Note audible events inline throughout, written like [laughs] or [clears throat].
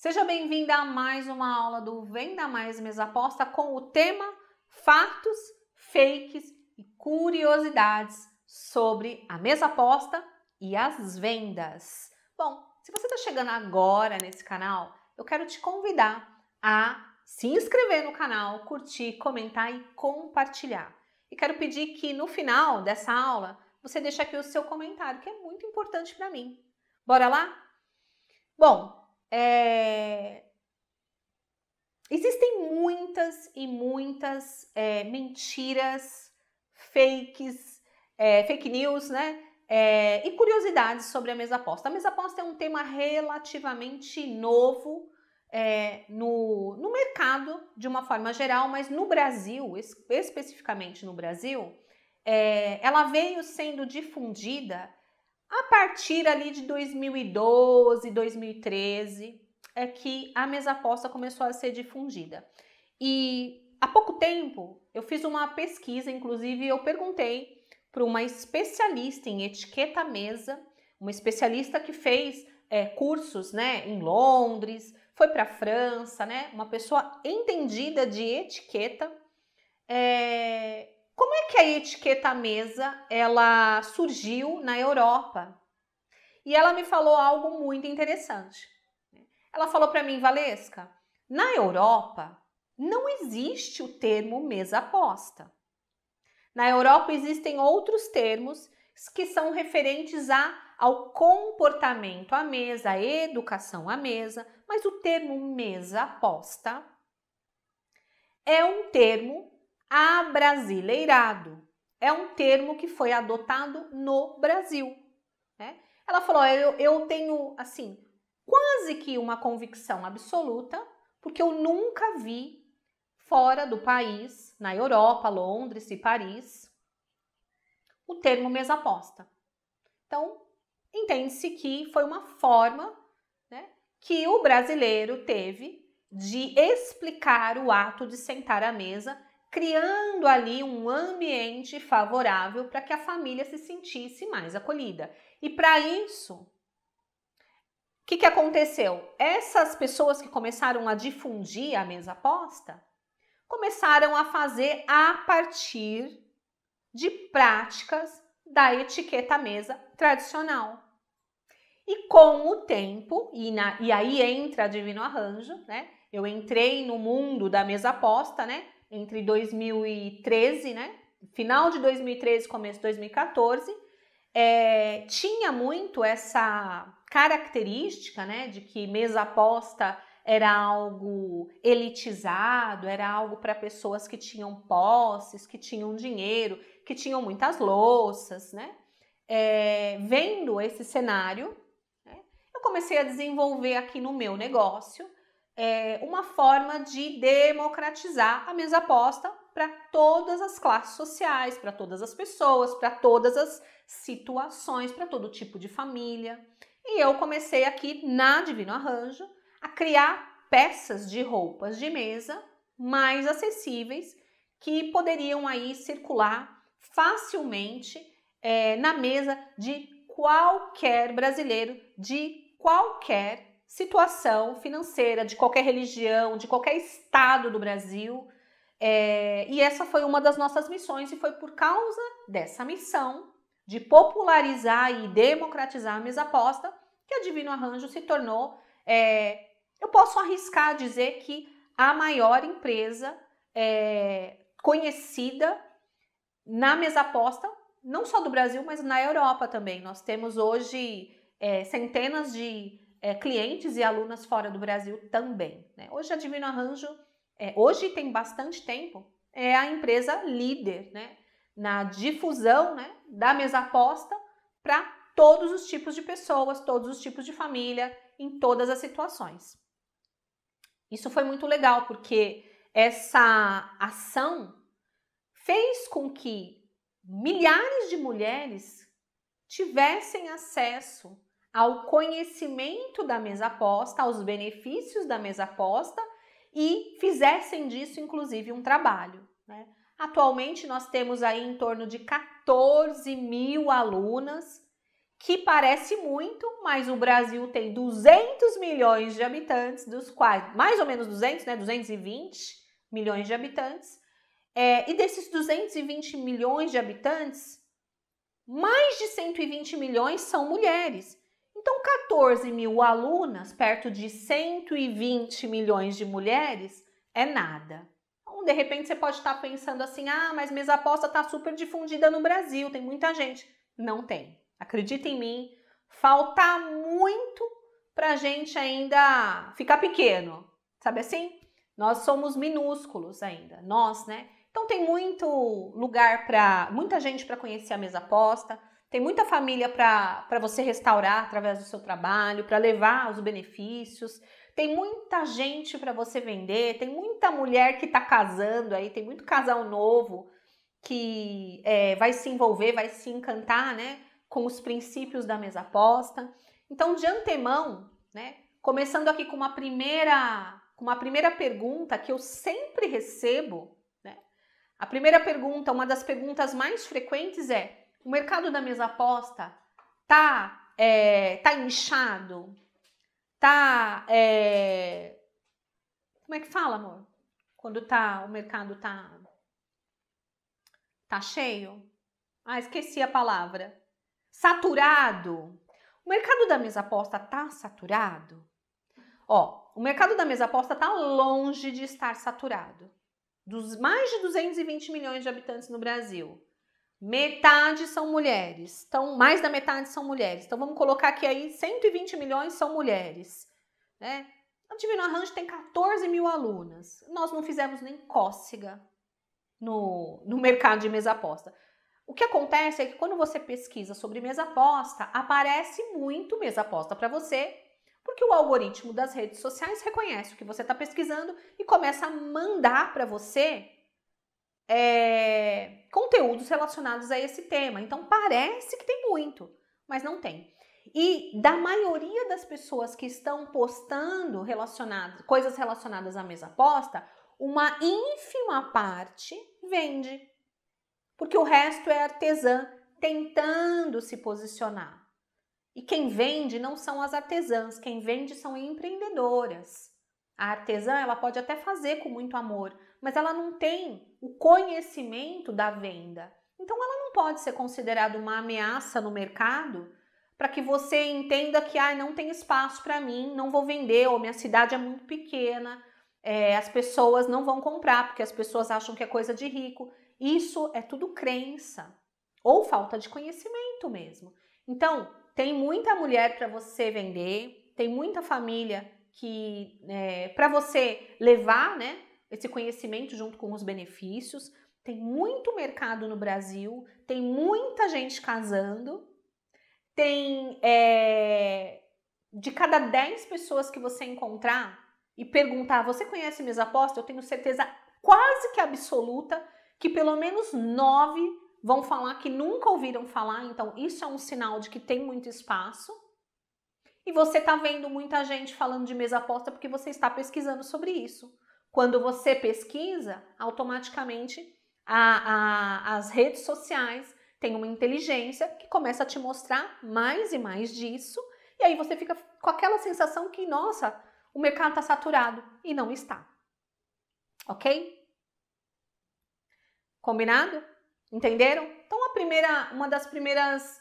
Seja bem-vinda a mais uma aula do Venda Mais Mesa Aposta com o tema Fatos, Fakes e Curiosidades sobre a mesa aposta e as vendas. Bom, se você está chegando agora nesse canal, eu quero te convidar a se inscrever no canal, curtir, comentar e compartilhar. E quero pedir que no final dessa aula você deixe aqui o seu comentário, que é muito importante para mim. Bora lá? Bom, é... Existem muitas e muitas é, mentiras, fakes, é, fake news, né? É, e curiosidades sobre a mesa aposta. A mesa aposta é um tema relativamente novo é, no, no mercado, de uma forma geral, mas no Brasil, especificamente no Brasil, é, ela veio sendo difundida a partir ali de 2012, 2013, é que a mesa aposta começou a ser difundida. E há pouco tempo eu fiz uma pesquisa, inclusive eu perguntei para uma especialista em etiqueta mesa, uma especialista que fez é, cursos né, em Londres, foi para a França, né, uma pessoa entendida de etiqueta. É, como é que a etiqueta mesa ela surgiu na Europa? E ela me falou algo muito interessante. Ela falou para mim, Valesca, na Europa não existe o termo mesa posta. Na Europa existem outros termos que são referentes a, ao comportamento à mesa, à educação à mesa, mas o termo mesa posta é um termo Abrasileirado é um termo que foi adotado no Brasil. Né? Ela falou: eu, eu tenho, assim, quase que uma convicção absoluta, porque eu nunca vi fora do país, na Europa, Londres e Paris, o termo mesa aposta. Então, entende-se que foi uma forma né, que o brasileiro teve de explicar o ato de sentar à mesa criando ali um ambiente favorável para que a família se sentisse mais acolhida. E para isso, o que, que aconteceu? Essas pessoas que começaram a difundir a mesa aposta começaram a fazer a partir de práticas da etiqueta mesa tradicional. E com o tempo, e, na, e aí entra Divino Arranjo, né? Eu entrei no mundo da mesa aposta né? entre 2013, né? Final de 2013, começo de 2014, é, tinha muito essa característica, né, de que mesa aposta era algo elitizado, era algo para pessoas que tinham posses, que tinham dinheiro, que tinham muitas louças, né? É, vendo esse cenário, né, eu comecei a desenvolver aqui no meu negócio é, uma forma de democratizar a mesa aposta para todas as classes sociais, para todas as pessoas, para todas as situações, para todo tipo de família. E eu comecei aqui na Divino Arranjo a criar peças de roupas de mesa mais acessíveis que poderiam aí circular facilmente é, na mesa de qualquer brasileiro de qualquer situação financeira de qualquer religião, de qualquer estado do Brasil. É, e essa foi uma das nossas missões, e foi por causa dessa missão de popularizar e democratizar a mesa aposta que a Divino Arranjo se tornou, é, eu posso arriscar dizer que a maior empresa é, conhecida na mesa aposta, não só do Brasil, mas na Europa também. Nós temos hoje é, centenas de é, clientes e alunas fora do Brasil também. Né? Hoje a Divino Arranjo, é, hoje tem bastante tempo, é a empresa líder né? na difusão né? da mesa aposta para todos os tipos de pessoas, todos os tipos de família, em todas as situações. Isso foi muito legal, porque essa ação fez com que milhares de mulheres tivessem acesso ao conhecimento da mesa aposta, aos benefícios da mesa aposta e fizessem disso, inclusive, um trabalho. Né? Atualmente, nós temos aí em torno de 14 mil alunas, que parece muito, mas o Brasil tem 200 milhões de habitantes, dos quais, mais ou menos 200, né, 220 milhões de habitantes, é, e desses 220 milhões de habitantes, mais de 120 milhões são mulheres. Então, 14 mil alunas, perto de 120 milhões de mulheres, é nada. Então, de repente, você pode estar pensando assim: ah, mas mesa aposta está super difundida no Brasil, tem muita gente. Não tem. Acredita em mim, falta muito para a gente ainda ficar pequeno, sabe assim? Nós somos minúsculos ainda, nós, né? Então tem muito lugar para muita gente para conhecer a mesa aposta, tem muita família para você restaurar através do seu trabalho, para levar os benefícios. Tem muita gente para você vender, tem muita mulher que está casando aí, tem muito casal novo que é, vai se envolver, vai se encantar, né, com os princípios da mesa aposta. Então, de antemão, né, começando aqui com uma primeira, com uma primeira pergunta que eu sempre recebo, né. A primeira pergunta, uma das perguntas mais frequentes é: o mercado da mesa aposta tá, é, tá inchado, tá. É... Como é que fala, amor? Quando tá, o mercado tá. tá cheio? Ah, esqueci a palavra. Saturado. O mercado da mesa aposta tá saturado? Ó, o mercado da mesa aposta tá longe de estar saturado. Dos mais de 220 milhões de habitantes no Brasil, Metade são mulheres. Então, mais da metade são mulheres. Então, vamos colocar aqui aí 120 milhões são mulheres. Né? A Divino tem 14 mil alunas. Nós não fizemos nem cócega no, no mercado de mesa aposta. O que acontece é que quando você pesquisa sobre mesa aposta, aparece muito mesa aposta para você, porque o algoritmo das redes sociais reconhece o que você está pesquisando e começa a mandar para você é, conteúdos relacionados a esse tema. Então parece que tem muito, mas não tem. E da maioria das pessoas que estão postando relacionadas coisas relacionadas à mesa posta, uma ínfima parte vende. Porque o resto é artesã tentando se posicionar. E quem vende não são as artesãs, quem vende são empreendedoras. A artesã, ela pode até fazer com muito amor, mas ela não tem o conhecimento da venda. Então, ela não pode ser considerada uma ameaça no mercado para que você entenda que ah, não tem espaço para mim, não vou vender, ou minha cidade é muito pequena, é, as pessoas não vão comprar porque as pessoas acham que é coisa de rico. Isso é tudo crença ou falta de conhecimento mesmo. Então, tem muita mulher para você vender, tem muita família que é, para você levar, né? esse conhecimento junto com os benefícios. Tem muito mercado no Brasil, tem muita gente casando, tem é, de cada 10 pessoas que você encontrar e perguntar: Você conhece minhas apostas? Eu tenho certeza quase que absoluta que pelo menos 9 vão falar que nunca ouviram falar, então isso é um sinal de que tem muito espaço. E você está vendo muita gente falando de mesa aposta porque você está pesquisando sobre isso. Quando você pesquisa, automaticamente a, a, as redes sociais têm uma inteligência que começa a te mostrar mais e mais disso, e aí você fica com aquela sensação que, nossa, o mercado está saturado e não está. Ok? Combinado? Entenderam? Então, a primeira, uma das primeiras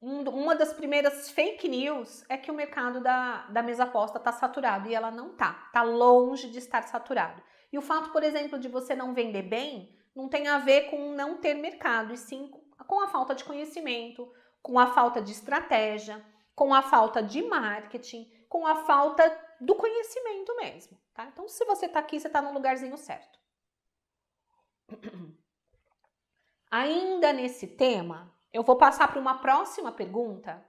um, uma das primeiras fake news é que o mercado da, da mesa aposta está saturado e ela não tá, está longe de estar saturado. E o fato, por exemplo, de você não vender bem não tem a ver com não ter mercado, e sim com a falta de conhecimento, com a falta de estratégia, com a falta de marketing, com a falta do conhecimento mesmo. Tá? Então, se você está aqui, você está no lugarzinho certo. [clears throat] Ainda nesse tema, eu vou passar para uma próxima pergunta,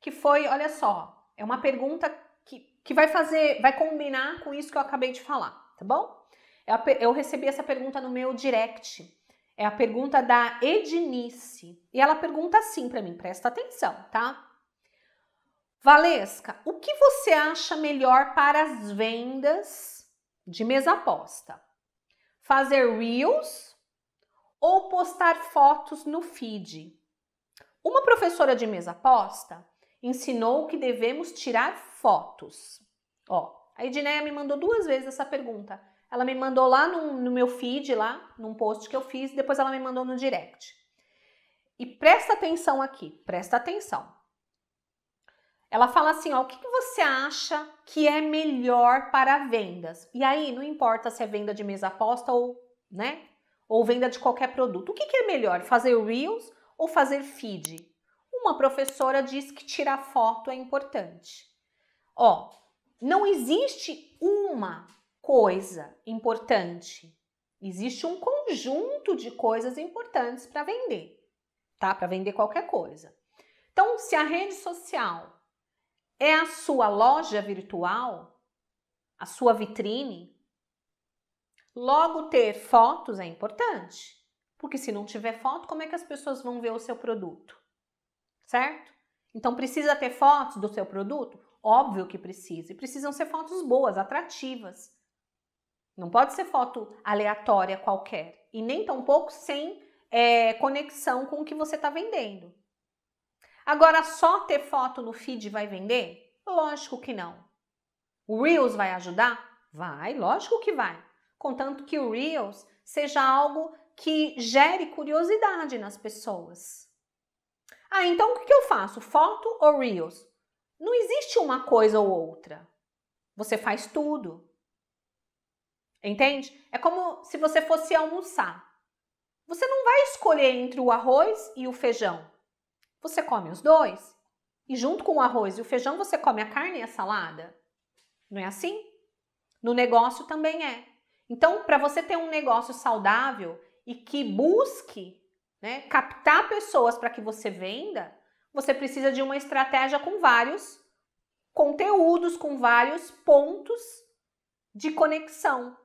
que foi, olha só, é uma pergunta que, que vai fazer, vai combinar com isso que eu acabei de falar, tá bom? É eu, eu recebi essa pergunta no meu direct. É a pergunta da Edinice. E ela pergunta assim para mim, presta atenção, tá? Valesca, o que você acha melhor para as vendas de mesa aposta? Fazer reels ou postar fotos no feed? Uma professora de mesa posta ensinou que devemos tirar fotos. Ó, a Edneia me mandou duas vezes essa pergunta. Ela me mandou lá no, no meu feed, lá num post que eu fiz, depois ela me mandou no direct. E presta atenção aqui, presta atenção. Ela fala assim: ó, o que, que você acha que é melhor para vendas? E aí, não importa se é venda de mesa aposta ou, né? Ou venda de qualquer produto. O que, que é melhor? Fazer Reels ou fazer feed. Uma professora diz que tirar foto é importante. Ó, não existe uma coisa importante. Existe um conjunto de coisas importantes para vender, tá? Para vender qualquer coisa. Então, se a rede social é a sua loja virtual, a sua vitrine, logo ter fotos é importante. Porque se não tiver foto, como é que as pessoas vão ver o seu produto? Certo? Então precisa ter fotos do seu produto? Óbvio que precisa. E precisam ser fotos boas, atrativas. Não pode ser foto aleatória qualquer. E nem tampouco sem é, conexão com o que você está vendendo. Agora, só ter foto no feed vai vender? Lógico que não. O Reels vai ajudar? Vai, lógico que vai. Contanto que o Reels seja algo que gere curiosidade nas pessoas. Ah, então o que eu faço? Foto ou Reels? Não existe uma coisa ou outra. Você faz tudo. Entende? É como se você fosse almoçar. Você não vai escolher entre o arroz e o feijão. Você come os dois. E junto com o arroz e o feijão, você come a carne e a salada. Não é assim? No negócio também é. Então, para você ter um negócio saudável, e que busque né, captar pessoas para que você venda, você precisa de uma estratégia com vários conteúdos, com vários pontos de conexão.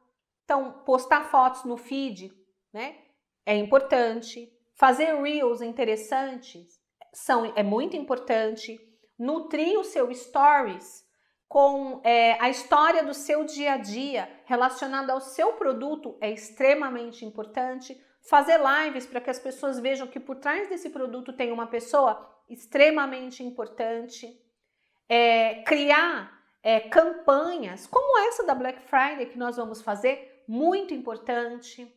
Então, postar fotos no feed né, é importante, fazer reels interessantes são, é muito importante, nutrir o seu stories com é, a história do seu dia a dia relacionada ao seu produto é extremamente importante. Fazer lives para que as pessoas vejam que por trás desse produto tem uma pessoa extremamente importante. É, criar é, campanhas como essa da Black Friday que nós vamos fazer, muito importante.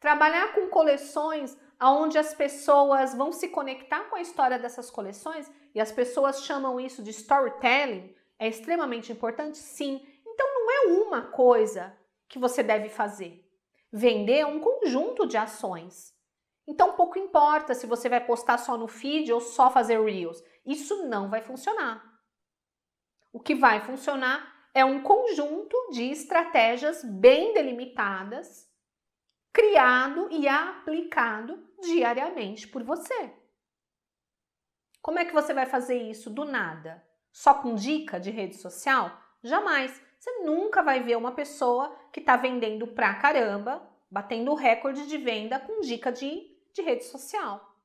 Trabalhar com coleções onde as pessoas vão se conectar com a história dessas coleções e as pessoas chamam isso de storytelling é extremamente importante? Sim. Então não é uma coisa que você deve fazer. Vender é um conjunto de ações. Então pouco importa se você vai postar só no feed ou só fazer reels. Isso não vai funcionar. O que vai funcionar é um conjunto de estratégias bem delimitadas, criado e aplicado diariamente por você. Como é que você vai fazer isso do nada? só com dica de rede social? Jamais. Você nunca vai ver uma pessoa que está vendendo pra caramba, batendo recorde de venda com dica de, de rede social.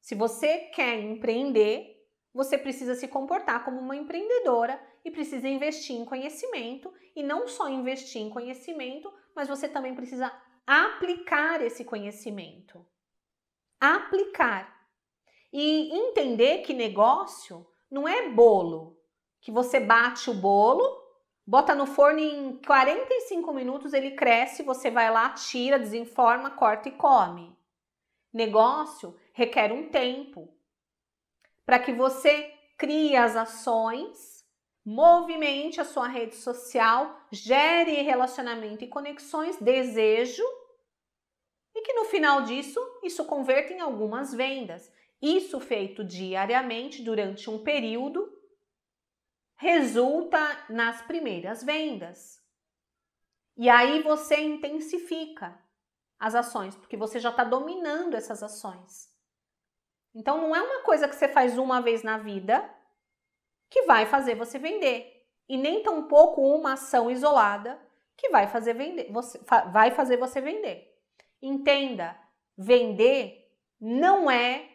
Se você quer empreender, você precisa se comportar como uma empreendedora e precisa investir em conhecimento e não só investir em conhecimento, mas você também precisa aplicar esse conhecimento. Aplicar. E entender que negócio não é bolo que você bate o bolo, bota no forno em 45 minutos, ele cresce, você vai lá, tira, desenforma, corta e come. Negócio requer um tempo para que você crie as ações, movimente a sua rede social, gere relacionamento e conexões, desejo e que no final disso isso converta em algumas vendas. Isso feito diariamente durante um período resulta nas primeiras vendas. E aí você intensifica as ações, porque você já está dominando essas ações. Então não é uma coisa que você faz uma vez na vida que vai fazer você vender, e nem tampouco uma ação isolada que vai fazer vender, você vai fazer você vender. Entenda, vender não é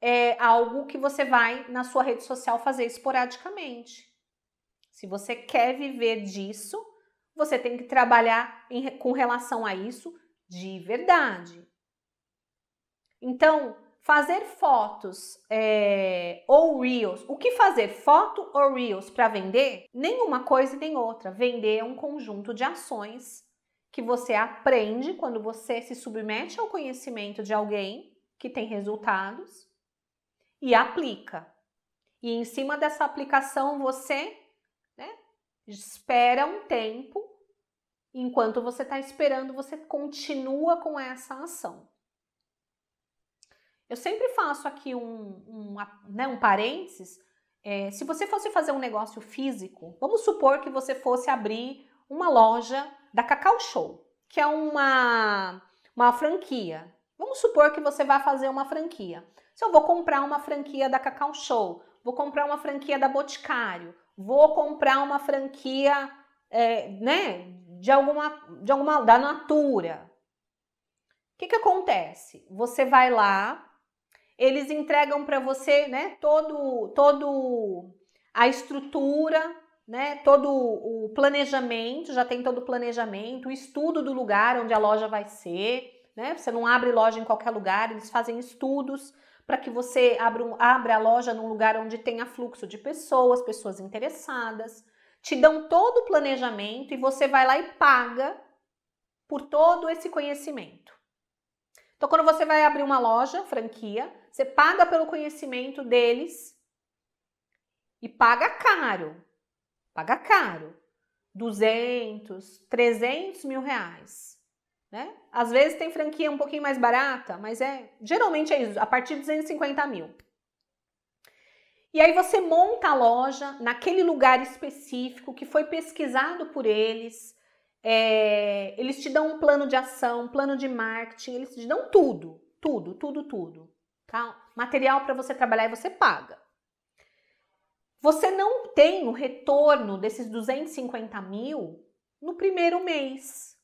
é algo que você vai na sua rede social fazer esporadicamente. Se você quer viver disso, você tem que trabalhar em, com relação a isso de verdade. Então, fazer fotos é, ou reels, o que fazer foto ou reels para vender? Nenhuma coisa nem outra. Vender é um conjunto de ações que você aprende quando você se submete ao conhecimento de alguém que tem resultados e aplica. E em cima dessa aplicação você né, espera um tempo. Enquanto você está esperando, você continua com essa ação. Eu sempre faço aqui um, um, né, um parênteses. É, se você fosse fazer um negócio físico, vamos supor que você fosse abrir uma loja da Cacau Show, que é uma, uma franquia. Vamos supor que você vá fazer uma franquia. Se eu vou comprar uma franquia da Cacau Show, vou comprar uma franquia da Boticário, vou comprar uma franquia, é, né, de alguma, de alguma, da Natura. O que que acontece? Você vai lá, eles entregam para você, né, todo, todo a estrutura, né, todo o planejamento, já tem todo o planejamento, o estudo do lugar onde a loja vai ser, né? Você não abre loja em qualquer lugar, eles fazem estudos para que você abra, um, abra a loja num lugar onde tenha fluxo de pessoas, pessoas interessadas. Te dão todo o planejamento e você vai lá e paga por todo esse conhecimento. Então, quando você vai abrir uma loja, franquia, você paga pelo conhecimento deles e paga caro. Paga caro. 200, 300 mil reais. Né? Às vezes tem franquia um pouquinho mais barata, mas é geralmente é isso, a partir de 250 mil. E aí você monta a loja naquele lugar específico que foi pesquisado por eles. É, eles te dão um plano de ação, plano de marketing, eles te dão tudo, tudo, tudo, tudo. Tá? Material para você trabalhar e você paga. Você não tem o retorno desses 250 mil no primeiro mês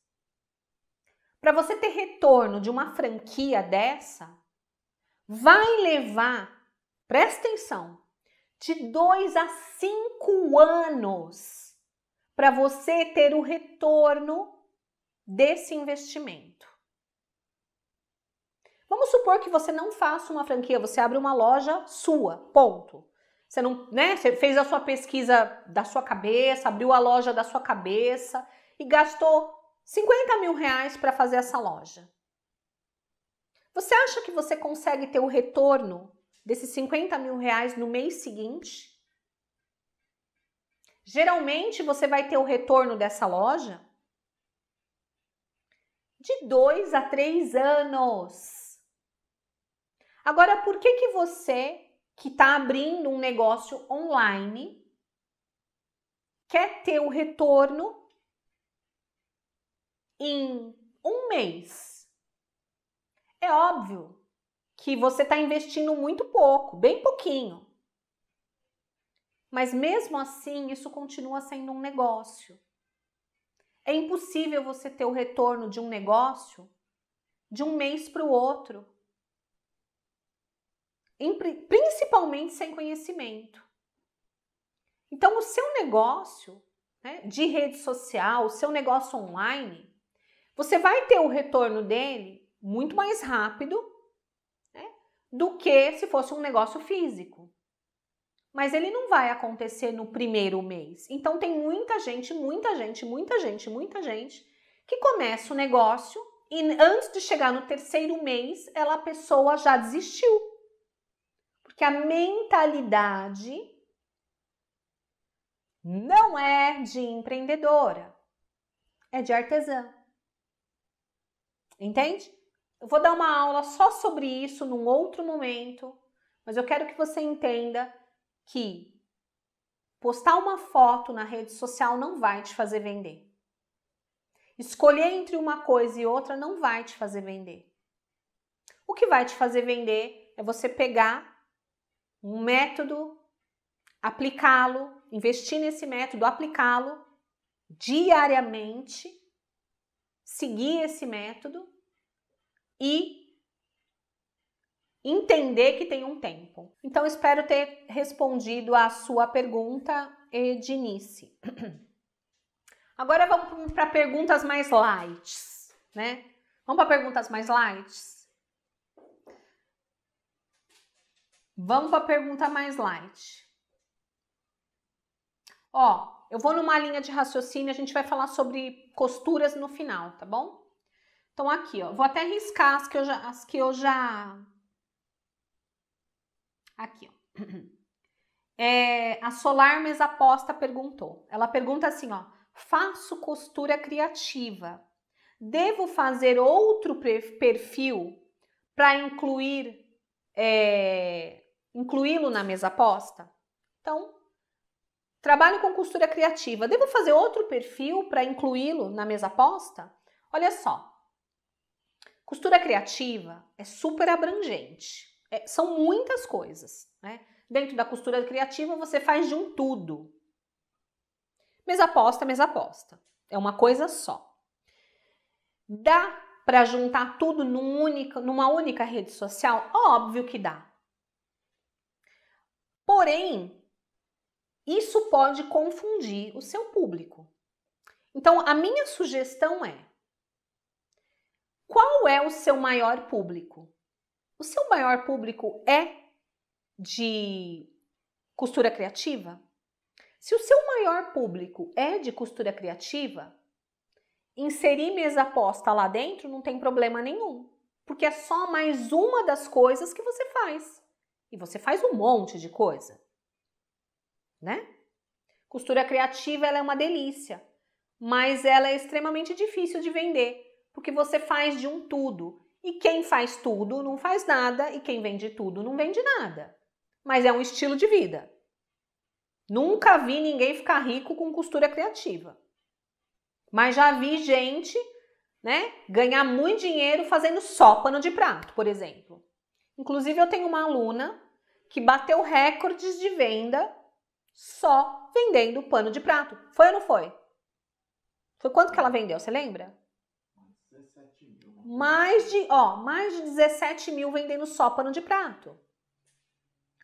para você ter retorno de uma franquia dessa, vai levar, presta atenção, de dois a cinco anos para você ter o retorno desse investimento. Vamos supor que você não faça uma franquia, você abre uma loja sua, ponto. Você não, né? Você fez a sua pesquisa da sua cabeça, abriu a loja da sua cabeça e gastou 50 mil reais para fazer essa loja. Você acha que você consegue ter o retorno desses 50 mil reais no mês seguinte? Geralmente você vai ter o retorno dessa loja de dois a três anos. Agora, por que, que você que está abrindo um negócio online quer ter o retorno em um mês. É óbvio que você está investindo muito pouco, bem pouquinho. Mas mesmo assim, isso continua sendo um negócio. É impossível você ter o retorno de um negócio de um mês para o outro, principalmente sem conhecimento. Então, o seu negócio né, de rede social, o seu negócio online, você vai ter o retorno dele muito mais rápido né, do que se fosse um negócio físico. Mas ele não vai acontecer no primeiro mês. Então tem muita gente, muita gente, muita gente, muita gente que começa o negócio e antes de chegar no terceiro mês, ela a pessoa já desistiu. Porque a mentalidade não é de empreendedora, é de artesã. Entende? Eu vou dar uma aula só sobre isso num outro momento, mas eu quero que você entenda que postar uma foto na rede social não vai te fazer vender. Escolher entre uma coisa e outra não vai te fazer vender. O que vai te fazer vender é você pegar um método, aplicá-lo, investir nesse método, aplicá-lo diariamente seguir esse método e entender que tem um tempo. Então, espero ter respondido a sua pergunta, Edinice. [clears throat] Agora vamos para perguntas mais light, né? Vamos para perguntas mais light? Vamos para a pergunta mais light. Ó, eu vou numa linha de raciocínio, a gente vai falar sobre costuras no final, tá bom? Então aqui, ó, vou até riscar as que eu já, as que eu já... Aqui, ó. [clears throat] É, a Solar Mesa Aposta perguntou. Ela pergunta assim, ó: "Faço costura criativa. Devo fazer outro perfil para incluir é, incluí-lo na mesa aposta?" Então, Trabalho com costura criativa. Devo fazer outro perfil para incluí-lo na mesa posta? Olha só. Costura criativa é super abrangente. É, são muitas coisas, né? Dentro da costura criativa você faz de um tudo. Mesa posta, mesa posta. É uma coisa só. Dá para juntar tudo num única, numa única rede social? Óbvio que dá. Porém, isso pode confundir o seu público. Então, a minha sugestão é: qual é o seu maior público? O seu maior público é de costura criativa? Se o seu maior público é de costura criativa, inserir mesa posta lá dentro não tem problema nenhum, porque é só mais uma das coisas que você faz. E você faz um monte de coisa né? Costura criativa ela é uma delícia, mas ela é extremamente difícil de vender, porque você faz de um tudo. E quem faz tudo não faz nada, e quem vende tudo não vende nada. Mas é um estilo de vida. Nunca vi ninguém ficar rico com costura criativa. Mas já vi gente, né, ganhar muito dinheiro fazendo só pano de prato, por exemplo. Inclusive eu tenho uma aluna que bateu recordes de venda só vendendo pano de prato. Foi ou não foi? Foi quanto que ela vendeu, você lembra? Mais de, ó, mais de 17 mil vendendo só pano de prato.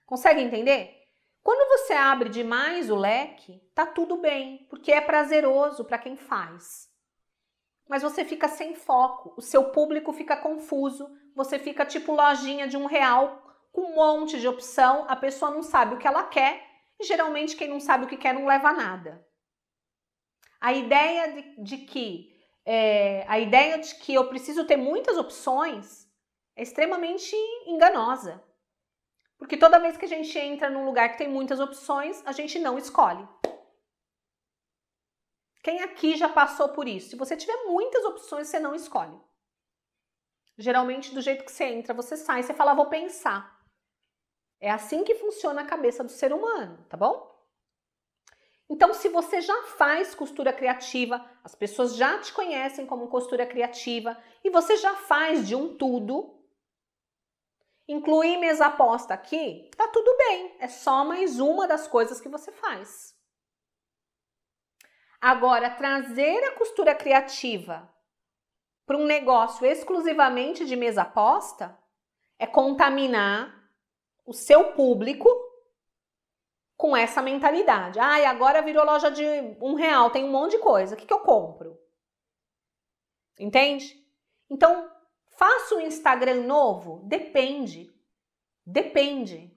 Consegue entender? Quando você abre demais o leque, tá tudo bem, porque é prazeroso para quem faz. Mas você fica sem foco, o seu público fica confuso, você fica tipo lojinha de um real com um monte de opção, a pessoa não sabe o que ela quer e geralmente quem não sabe o que quer não leva a nada. A ideia de, de que é, a ideia de que eu preciso ter muitas opções é extremamente enganosa. Porque toda vez que a gente entra num lugar que tem muitas opções, a gente não escolhe. Quem aqui já passou por isso? Se você tiver muitas opções, você não escolhe. Geralmente, do jeito que você entra, você sai, você fala, vou pensar. É assim que funciona a cabeça do ser humano, tá bom? Então, se você já faz costura criativa, as pessoas já te conhecem como costura criativa e você já faz de um tudo, incluir mesa aposta aqui, tá tudo bem, é só mais uma das coisas que você faz. Agora, trazer a costura criativa para um negócio exclusivamente de mesa aposta é contaminar o seu público com essa mentalidade. Ah, e agora virou loja de um real, tem um monte de coisa. O que, que eu compro? Entende? Então, faço um Instagram novo? Depende. Depende.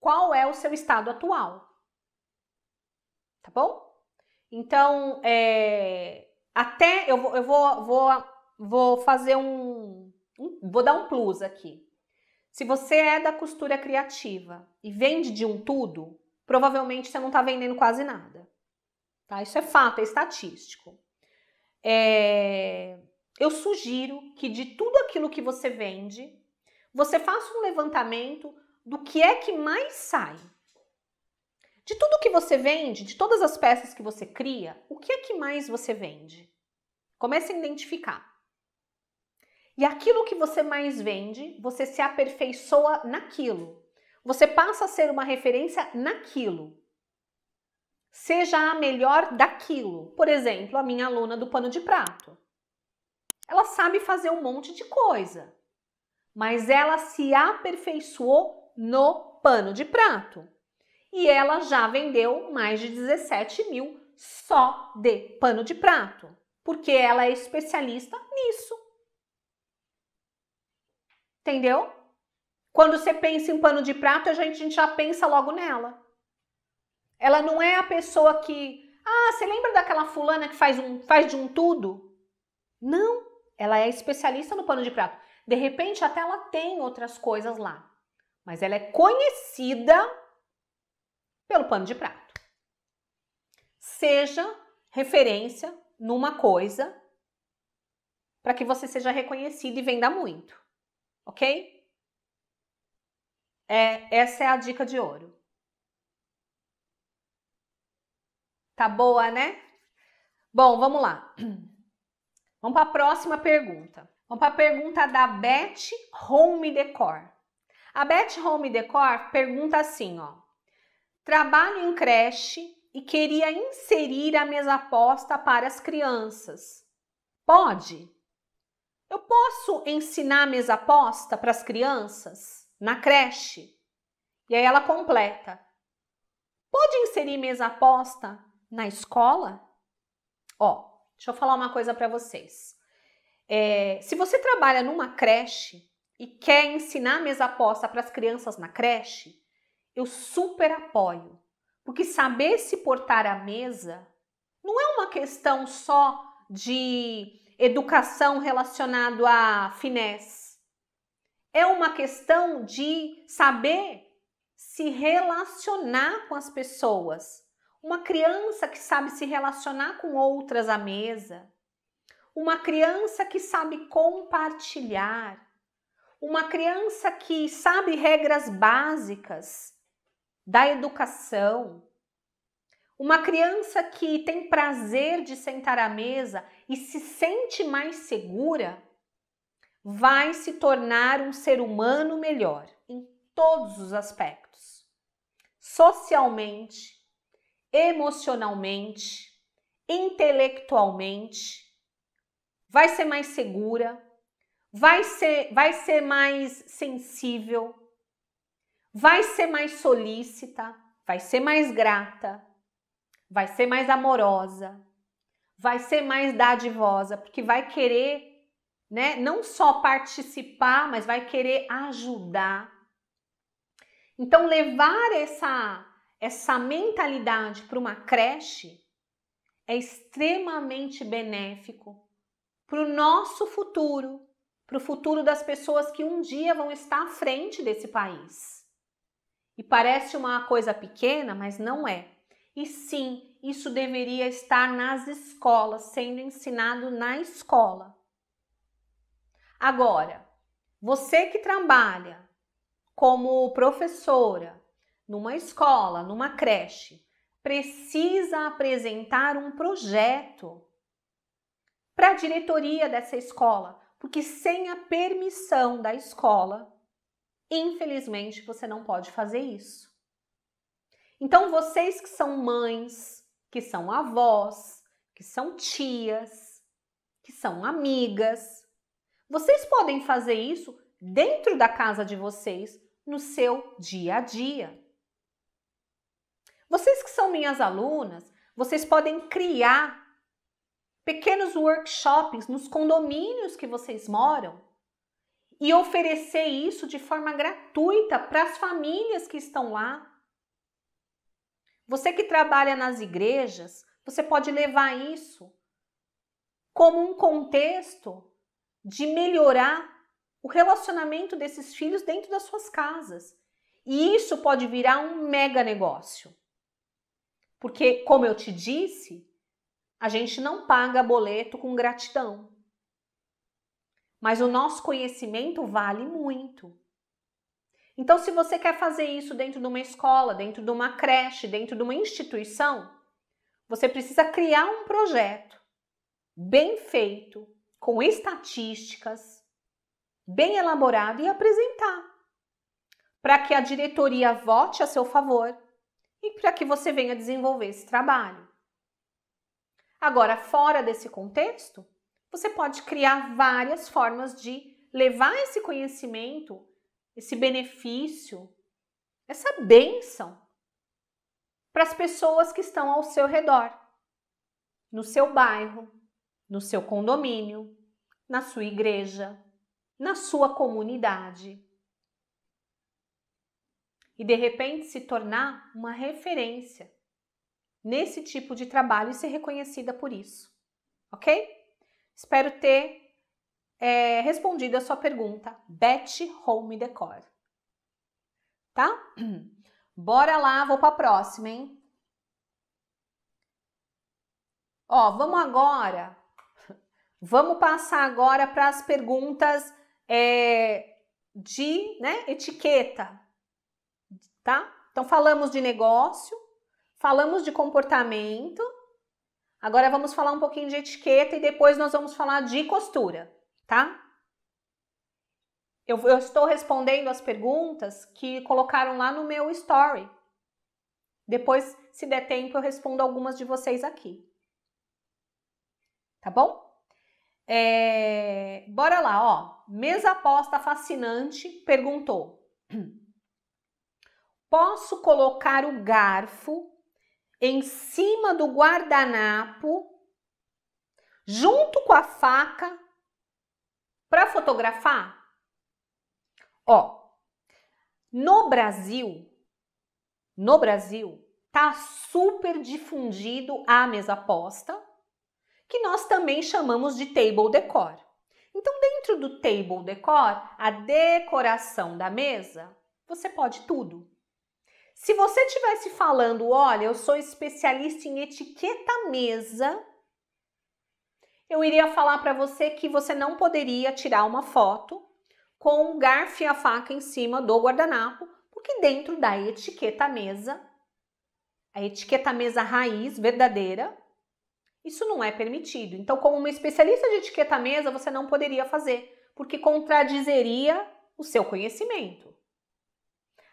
Qual é o seu estado atual? Tá bom? Então, é, até eu, vou, eu vou, vou, vou fazer um, um. Vou dar um plus aqui. Se você é da costura criativa e vende de um tudo, provavelmente você não está vendendo quase nada. Tá? Isso é fato, é estatístico. É... Eu sugiro que de tudo aquilo que você vende, você faça um levantamento do que é que mais sai. De tudo que você vende, de todas as peças que você cria, o que é que mais você vende? Comece a identificar. E aquilo que você mais vende, você se aperfeiçoa naquilo. Você passa a ser uma referência naquilo. Seja a melhor daquilo. Por exemplo, a minha aluna do pano de prato. Ela sabe fazer um monte de coisa, mas ela se aperfeiçoou no pano de prato. E ela já vendeu mais de 17 mil só de pano de prato, porque ela é especialista nisso. Entendeu? Quando você pensa em pano de prato, a gente, a gente já pensa logo nela. Ela não é a pessoa que. Ah, você lembra daquela fulana que faz, um, faz de um tudo? Não, ela é especialista no pano de prato. De repente, até ela tem outras coisas lá, mas ela é conhecida pelo pano de prato. Seja referência numa coisa para que você seja reconhecido e venda muito ok? É, essa é a dica de ouro. Tá boa, né? Bom, vamos lá. [clears throat] Vamos para a próxima pergunta. Vamos para a pergunta da Beth Home Decor. A Beth Home Decor pergunta assim, ó: Trabalho em creche e queria inserir a mesa posta para as crianças. Pode? Eu posso ensinar mesa posta para as crianças na creche? E aí ela completa. Pode inserir mesa aposta na escola? Ó, deixa eu falar uma coisa para vocês. É, se você trabalha numa creche e quer ensinar mesa aposta para as crianças na creche, eu super apoio. Porque saber se portar à mesa não é uma questão só de educação relacionado à finés É uma questão de saber se relacionar com as pessoas. Uma criança que sabe se relacionar com outras à mesa. Uma criança que sabe compartilhar. Uma criança que sabe regras básicas da educação. Uma criança que tem prazer de sentar à mesa e se sente mais segura, vai se tornar um ser humano melhor em todos os aspectos socialmente, emocionalmente, intelectualmente, vai ser mais segura, vai ser, vai ser mais sensível, vai ser mais solícita, vai ser mais grata, vai ser mais amorosa, vai ser mais dadivosa, porque vai querer, né, não só participar, mas vai querer ajudar. Então levar essa essa mentalidade para uma creche é extremamente benéfico para o nosso futuro, para o futuro das pessoas que um dia vão estar à frente desse país. E parece uma coisa pequena, mas não é. E sim, isso deveria estar nas escolas, sendo ensinado na escola. Agora, você que trabalha como professora numa escola, numa creche, precisa apresentar um projeto para a diretoria dessa escola, porque sem a permissão da escola, infelizmente você não pode fazer isso. Então, vocês que são mães, que são avós, que são tias, que são amigas. Vocês podem fazer isso dentro da casa de vocês, no seu dia a dia. Vocês que são minhas alunas, vocês podem criar pequenos workshops nos condomínios que vocês moram e oferecer isso de forma gratuita para as famílias que estão lá você que trabalha nas igrejas, você pode levar isso como um contexto de melhorar o relacionamento desses filhos dentro das suas casas. E isso pode virar um mega negócio. Porque, como eu te disse, a gente não paga boleto com gratidão. Mas o nosso conhecimento vale muito. Então, se você quer fazer isso dentro de uma escola, dentro de uma creche, dentro de uma instituição, você precisa criar um projeto bem feito, com estatísticas, bem elaborado e apresentar para que a diretoria vote a seu favor e para que você venha desenvolver esse trabalho. Agora, fora desse contexto, você pode criar várias formas de levar esse conhecimento esse benefício, essa bênção para as pessoas que estão ao seu redor, no seu bairro, no seu condomínio, na sua igreja, na sua comunidade. E de repente se tornar uma referência nesse tipo de trabalho e ser reconhecida por isso, ok? Espero ter é, respondido a sua pergunta, Beth Home Decor. Tá? [clears throat] Bora lá, vou para a próxima, hein? Ó, vamos agora. [laughs] Vamos passar agora para as perguntas é, de né, etiqueta, tá? Então falamos de negócio, falamos de comportamento. Agora vamos falar um pouquinho de etiqueta e depois nós vamos falar de costura tá? Eu, eu estou respondendo as perguntas que colocaram lá no meu story. Depois, se der tempo, eu respondo algumas de vocês aqui. Tá bom? É, bora lá, ó. Mesa aposta fascinante perguntou: [clears throat] Posso colocar o garfo em cima do guardanapo junto com a faca para fotografar, ó, no Brasil, no Brasil, tá super difundido a mesa posta, que nós também chamamos de table decor. Então, dentro do table decor, a decoração da mesa, você pode tudo. Se você estivesse falando, olha, eu sou especialista em etiqueta mesa, eu iria falar para você que você não poderia tirar uma foto com o garfo e a faca em cima do guardanapo, porque dentro da etiqueta mesa, a etiqueta mesa raiz verdadeira, isso não é permitido. Então, como uma especialista de etiqueta mesa, você não poderia fazer, porque contradizeria o seu conhecimento.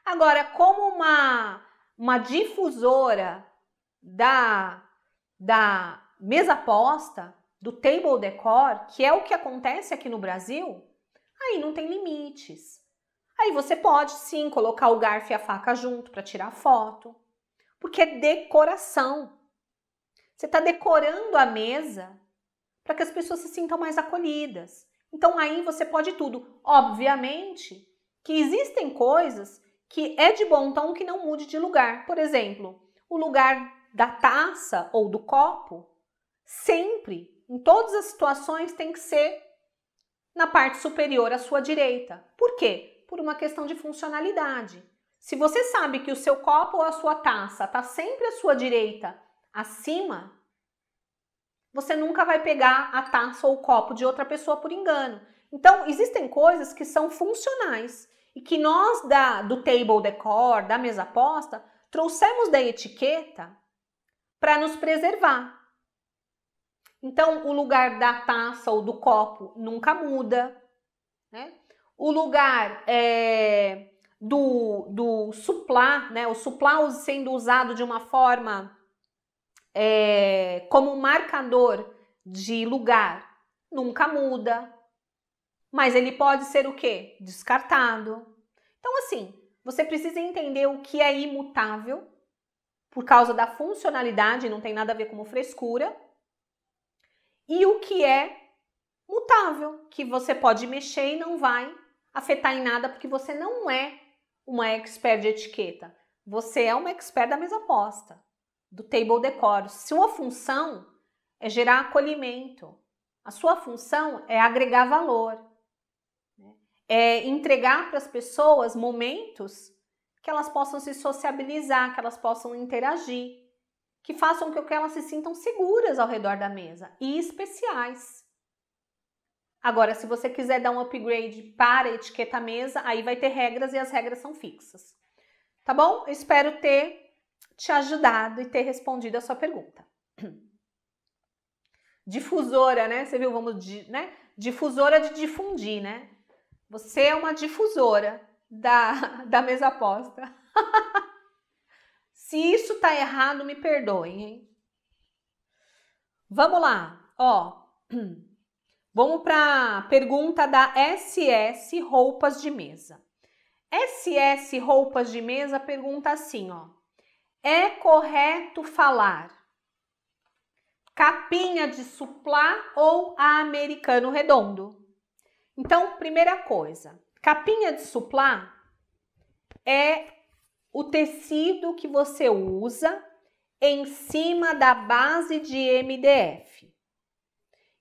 Agora, como uma, uma difusora da, da mesa posta, do table decor, que é o que acontece aqui no Brasil, aí não tem limites. Aí você pode sim colocar o garfo e a faca junto para tirar foto, porque é decoração. Você está decorando a mesa para que as pessoas se sintam mais acolhidas. Então aí você pode tudo. Obviamente que existem coisas que é de bom tom que não mude de lugar. Por exemplo, o lugar da taça ou do copo sempre em todas as situações tem que ser na parte superior à sua direita. Por quê? Por uma questão de funcionalidade. Se você sabe que o seu copo ou a sua taça está sempre à sua direita, acima, você nunca vai pegar a taça ou o copo de outra pessoa por engano. Então, existem coisas que são funcionais e que nós da, do table decor, da mesa aposta, trouxemos da etiqueta para nos preservar. Então, o lugar da taça ou do copo nunca muda, né? O lugar é, do, do suplá, né? O suplá sendo usado de uma forma é, como um marcador de lugar nunca muda, mas ele pode ser o que? Descartado. Então, assim, você precisa entender o que é imutável por causa da funcionalidade, não tem nada a ver com frescura e o que é mutável, que você pode mexer e não vai afetar em nada, porque você não é uma expert de etiqueta. Você é uma expert da mesa posta, do table decor. Sua função é gerar acolhimento. A sua função é agregar valor. Né? É entregar para as pessoas momentos que elas possam se sociabilizar, que elas possam interagir que façam com que elas se sintam seguras ao redor da mesa e especiais. Agora, se você quiser dar um upgrade para a etiqueta mesa, aí vai ter regras e as regras são fixas. Tá bom? espero ter te ajudado e ter respondido a sua pergunta. [clears throat] Difusora, né? Você viu? Vamos, de, né? Difusora de difundir, né? Você é uma difusora da, [laughs] da mesa aposta. [laughs] Se isso tá errado, me perdoem, hein? Vamos lá, ó. [clears throat] Vamos para pergunta da SS Roupas de Mesa. SS Roupas de Mesa pergunta assim, ó. É correto falar capinha de suplá ou a americano redondo? Então, primeira coisa, capinha de suplá é o tecido que você usa em cima da base de MDF.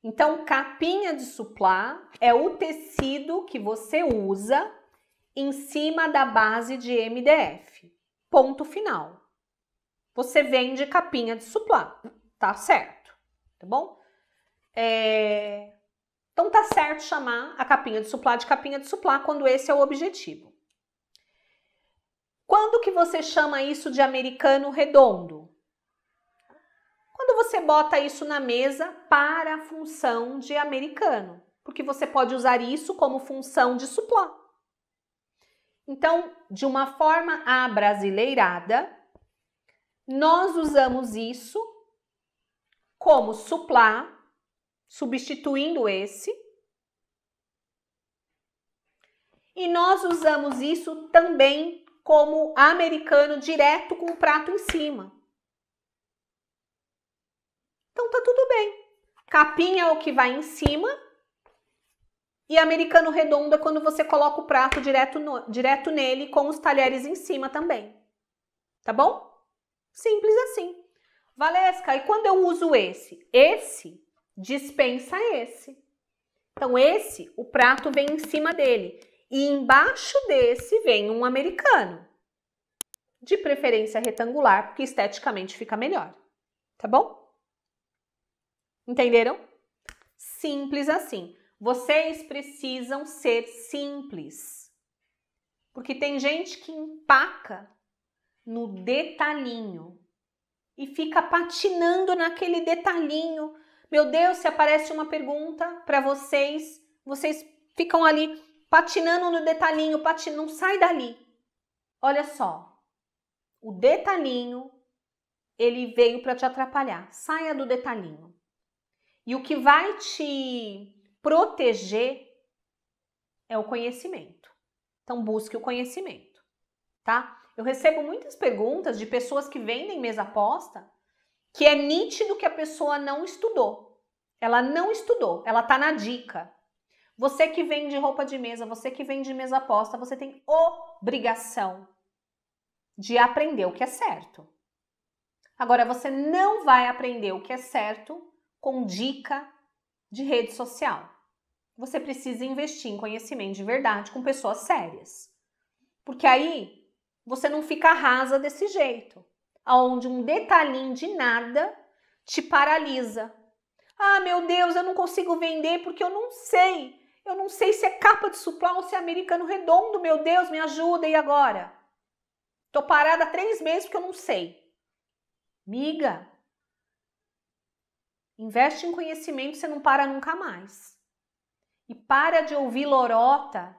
Então, capinha de suplá é o tecido que você usa em cima da base de MDF. Ponto final. Você vende capinha de suplá, tá certo, tá bom? É... Então tá certo chamar a capinha de suplá de capinha de suplá quando esse é o objetivo. Quando que você chama isso de americano redondo? Quando você bota isso na mesa para a função de americano, porque você pode usar isso como função de suplá. Então, de uma forma abrasileirada, nós usamos isso como suplá, substituindo esse, e nós usamos isso também como americano direto com o prato em cima. Então tá tudo bem. Capinha é o que vai em cima e americano redondo é quando você coloca o prato direto, no, direto nele com os talheres em cima também. Tá bom? Simples assim. Valesca, e quando eu uso esse? Esse dispensa esse. Então esse, o prato vem em cima dele e embaixo desse vem um americano. De preferência retangular, porque esteticamente fica melhor. Tá bom? Entenderam? Simples assim. Vocês precisam ser simples. Porque tem gente que empaca no detalhinho e fica patinando naquele detalhinho. Meu Deus, se aparece uma pergunta para vocês, vocês ficam ali patinando no detalhinho, patinando, não sai dali. Olha só, o detalhinho, ele veio para te atrapalhar. Saia do detalhinho. E o que vai te proteger é o conhecimento. Então busque o conhecimento, tá? Eu recebo muitas perguntas de pessoas que vendem mesa aposta que é nítido que a pessoa não estudou. Ela não estudou, ela tá na dica. Você que vende roupa de mesa, você que vende mesa posta, você tem obrigação de aprender o que é certo. Agora, você não vai aprender o que é certo com dica de rede social. Você precisa investir em conhecimento de verdade com pessoas sérias. Porque aí você não fica rasa desse jeito, aonde um detalhinho de nada te paralisa. Ah, meu Deus, eu não consigo vender porque eu não sei eu não sei se é capa de suplá ou se é americano redondo. Meu Deus, me ajuda. E agora? Tô parada há três meses porque eu não sei. Miga, investe em conhecimento, você não para nunca mais. E para de ouvir lorota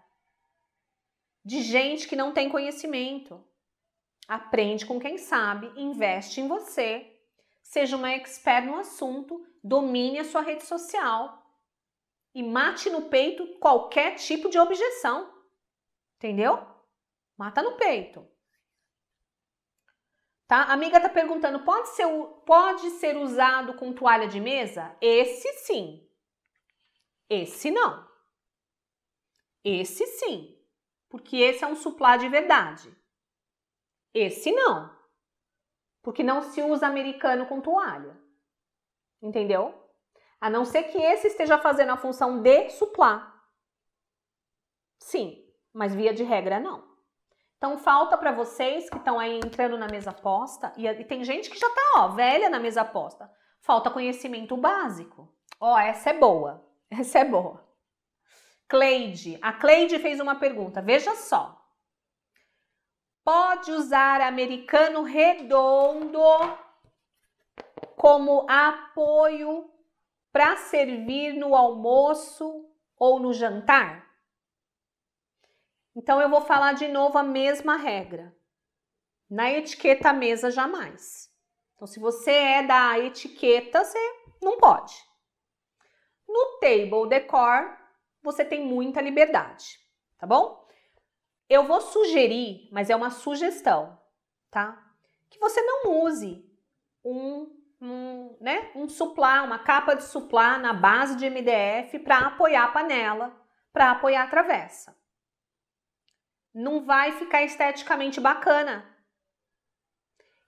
de gente que não tem conhecimento. Aprende com quem sabe, investe em você, seja uma expert no assunto, domine a sua rede social, e mate no peito qualquer tipo de objeção. Entendeu? Mata no peito. Tá? A amiga tá perguntando: pode ser, pode ser usado com toalha de mesa? Esse sim. Esse não. Esse sim. Porque esse é um suplá de verdade. Esse não. Porque não se usa americano com toalha. Entendeu? A não ser que esse esteja fazendo a função de suplar. Sim, mas via de regra não. Então falta para vocês que estão aí entrando na mesa aposta e, e, tem gente que já tá, ó, velha na mesa aposta. Falta conhecimento básico. Ó, essa é boa. Essa é boa. Cleide, a Cleide fez uma pergunta. Veja só. Pode usar americano redondo como apoio para servir no almoço ou no jantar? Então eu vou falar de novo a mesma regra. Na etiqueta mesa jamais. Então se você é da etiqueta, você não pode. No table decor, você tem muita liberdade, tá bom? Eu vou sugerir, mas é uma sugestão, tá? Que você não use um um, né, um suplá, uma capa de suplá na base de MDF para apoiar a panela, para apoiar a travessa. Não vai ficar esteticamente bacana.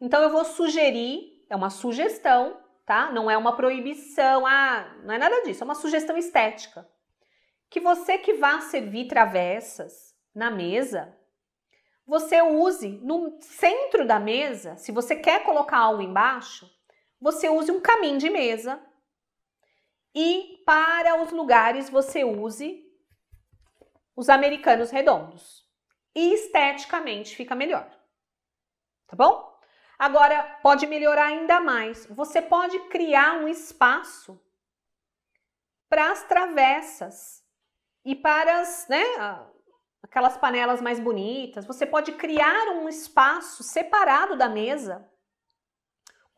Então eu vou sugerir, é uma sugestão, tá? Não é uma proibição, ah, não é nada disso, é uma sugestão estética. Que você que vá servir travessas na mesa, você use no centro da mesa, se você quer colocar algo embaixo, você use um caminho de mesa. E para os lugares, você use os americanos redondos. E esteticamente fica melhor. Tá bom? Agora, pode melhorar ainda mais. Você pode criar um espaço para as travessas e para as, né, aquelas panelas mais bonitas. Você pode criar um espaço separado da mesa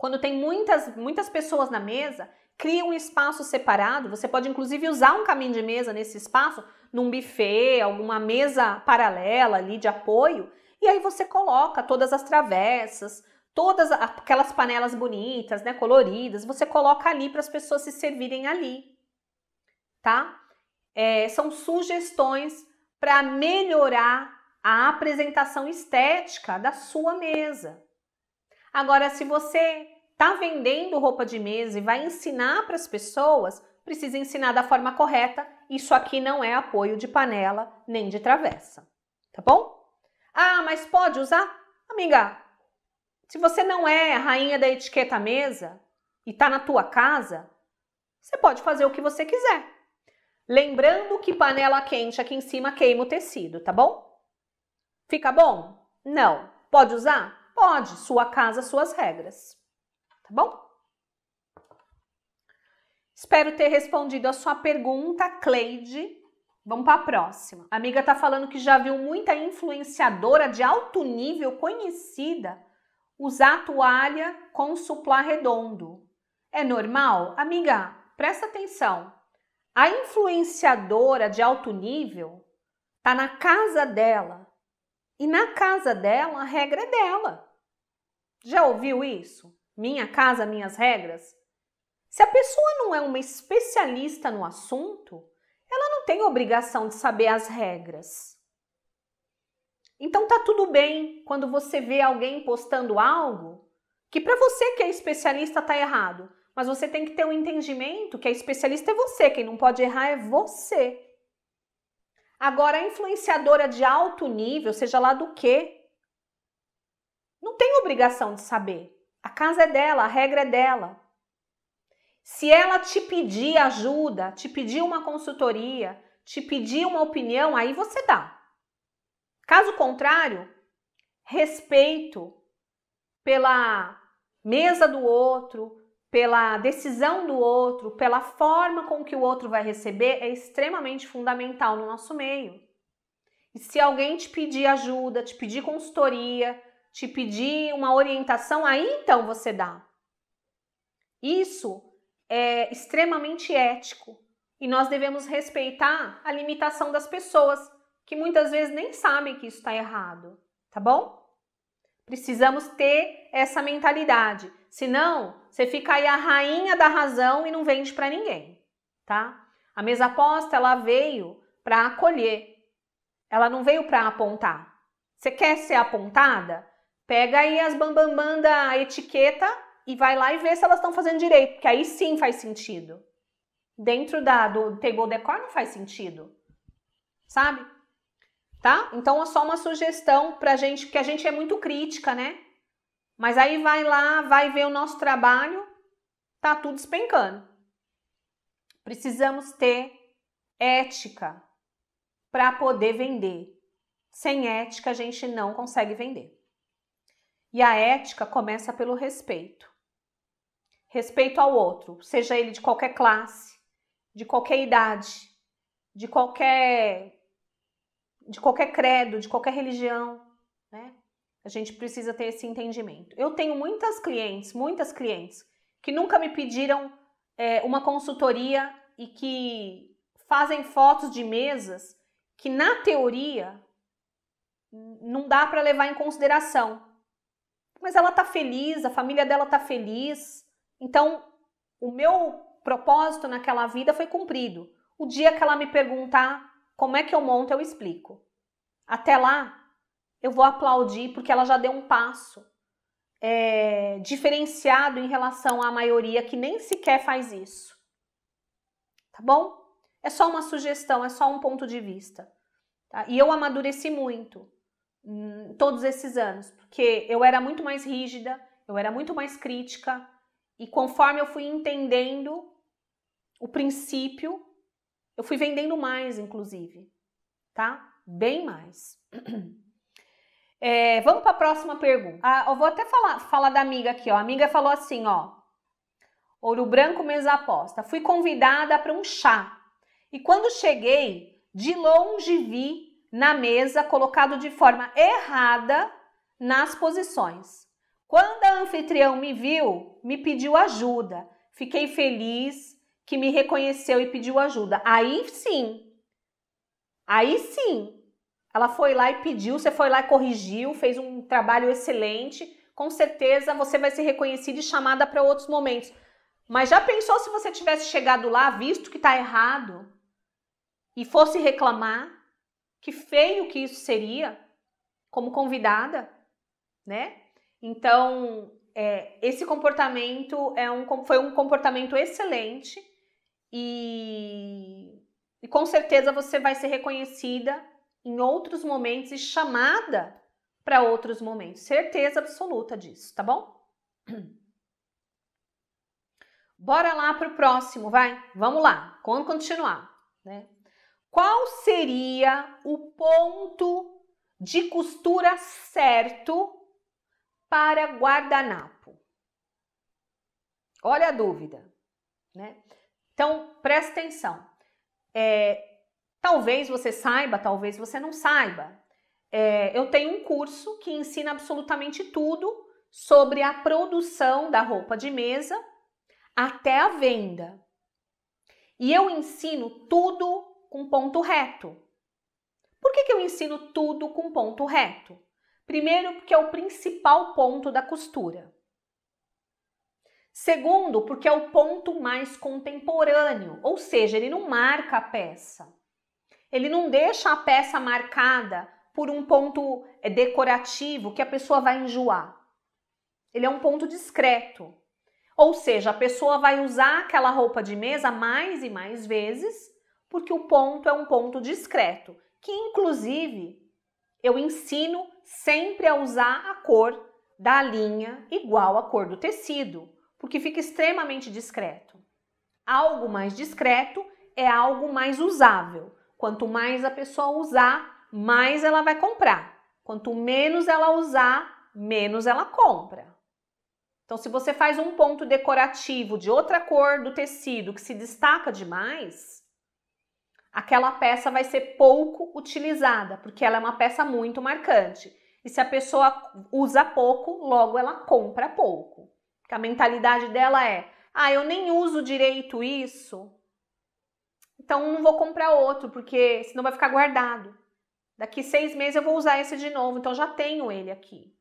quando tem muitas, muitas pessoas na mesa, cria um espaço separado. Você pode inclusive usar um caminho de mesa nesse espaço, num buffet, alguma mesa paralela ali de apoio, e aí você coloca todas as travessas, todas aquelas panelas bonitas, né, coloridas, você coloca ali para as pessoas se servirem ali, tá? É, são sugestões para melhorar a apresentação estética da sua mesa. Agora, se você está vendendo roupa de mesa e vai ensinar para as pessoas, precisa ensinar da forma correta. Isso aqui não é apoio de panela nem de travessa, tá bom? Ah, mas pode usar? Amiga, se você não é rainha da etiqueta mesa e tá na tua casa, você pode fazer o que você quiser. Lembrando que panela quente aqui em cima queima o tecido, tá bom? Fica bom? Não. Pode usar? Pode. Sua casa, suas regras tá bom? Espero ter respondido a sua pergunta, Cleide. Vamos para a próxima. A amiga tá falando que já viu muita influenciadora de alto nível conhecida usar toalha com suplá redondo. É normal? Amiga, presta atenção. A influenciadora de alto nível tá na casa dela. E na casa dela, a regra é dela. Já ouviu isso? Minha casa, minhas regras? Se a pessoa não é uma especialista no assunto, ela não tem obrigação de saber as regras. Então tá tudo bem quando você vê alguém postando algo que para você que é especialista tá errado, mas você tem que ter um entendimento que a especialista é você, quem não pode errar é você. Agora a influenciadora de alto nível, seja lá do que, não tem obrigação de saber. A casa é dela, a regra é dela. Se ela te pedir ajuda, te pedir uma consultoria, te pedir uma opinião, aí você dá. Caso contrário, respeito pela mesa do outro, pela decisão do outro, pela forma com que o outro vai receber é extremamente fundamental no nosso meio. E se alguém te pedir ajuda, te pedir consultoria, te pedir uma orientação, aí então você dá. Isso é extremamente ético e nós devemos respeitar a limitação das pessoas que muitas vezes nem sabem que isso está errado, tá bom? Precisamos ter essa mentalidade, senão você fica aí a rainha da razão e não vende para ninguém, tá? A mesa aposta ela veio para acolher, ela não veio para apontar. Você quer ser apontada? Pega aí as bambambam bam, bam da etiqueta e vai lá e vê se elas estão fazendo direito, porque aí sim faz sentido. Dentro da, do table decor não faz sentido, sabe? Tá? Então é só uma sugestão pra gente, porque a gente é muito crítica, né? Mas aí vai lá, vai ver o nosso trabalho, tá tudo despencando. Precisamos ter ética para poder vender. Sem ética a gente não consegue vender. E a ética começa pelo respeito. Respeito ao outro, seja ele de qualquer classe, de qualquer idade, de qualquer de qualquer credo, de qualquer religião, né? A gente precisa ter esse entendimento. Eu tenho muitas clientes, muitas clientes que nunca me pediram é, uma consultoria e que fazem fotos de mesas que na teoria não dá para levar em consideração, mas ela tá feliz, a família dela tá feliz. Então, o meu propósito naquela vida foi cumprido. O dia que ela me perguntar como é que eu monto, eu explico. Até lá, eu vou aplaudir porque ela já deu um passo é, diferenciado em relação à maioria que nem sequer faz isso. Tá bom? É só uma sugestão, é só um ponto de vista. Tá? E eu amadureci muito. Hum, todos esses anos, porque eu era muito mais rígida, eu era muito mais crítica, e conforme eu fui entendendo o princípio, eu fui vendendo mais, inclusive, tá? Bem mais. [clears throat] É, vamos para a próxima pergunta. Ah, eu vou até falar, falar da amiga aqui, ó. A amiga falou assim, ó. Ouro Branco, mesa aposta. Fui convidada para um chá. E quando cheguei, de longe vi na mesa colocado de forma errada nas posições. Quando a anfitriã me viu, me pediu ajuda. Fiquei feliz que me reconheceu e pediu ajuda. Aí sim. Aí sim. Ela foi lá e pediu, você foi lá e corrigiu, fez um trabalho excelente. Com certeza você vai ser reconhecida e chamada para outros momentos. Mas já pensou se você tivesse chegado lá, visto que está errado e fosse reclamar? Que feio que isso seria como convidada, né? Então, é, esse comportamento é um, foi um comportamento excelente e, e com certeza você vai ser reconhecida em outros momentos e chamada para outros momentos. Certeza absoluta disso, tá bom? Bora lá para o próximo, vai? Vamos lá, vamos continuar, né? qual seria o ponto de costura certo para guardanapo? Olha a dúvida, né? Então, presta atenção. É, talvez você saiba, talvez você não saiba. É, eu tenho um curso que ensina absolutamente tudo sobre a produção da roupa de mesa até a venda. E eu ensino tudo com ponto reto. Por que, que eu ensino tudo com ponto reto? Primeiro, porque é o principal ponto da costura. Segundo, porque é o ponto mais contemporâneo, ou seja, ele não marca a peça. Ele não deixa a peça marcada por um ponto é, decorativo que a pessoa vai enjoar. Ele é um ponto discreto. Ou seja, a pessoa vai usar aquela roupa de mesa mais e mais vezes porque o ponto é um ponto discreto, que inclusive eu ensino sempre a usar a cor da linha igual à cor do tecido, porque fica extremamente discreto. Algo mais discreto é algo mais usável. Quanto mais a pessoa usar, mais ela vai comprar. Quanto menos ela usar, menos ela compra. Então, se você faz um ponto decorativo de outra cor do tecido que se destaca demais, aquela peça vai ser pouco utilizada, porque ela é uma peça muito marcante. E se a pessoa usa pouco, logo ela compra pouco. Porque a mentalidade dela é: ah, eu nem uso direito isso, então não vou comprar outro, porque senão vai ficar guardado. Daqui seis meses eu vou usar esse de novo, então já tenho ele aqui.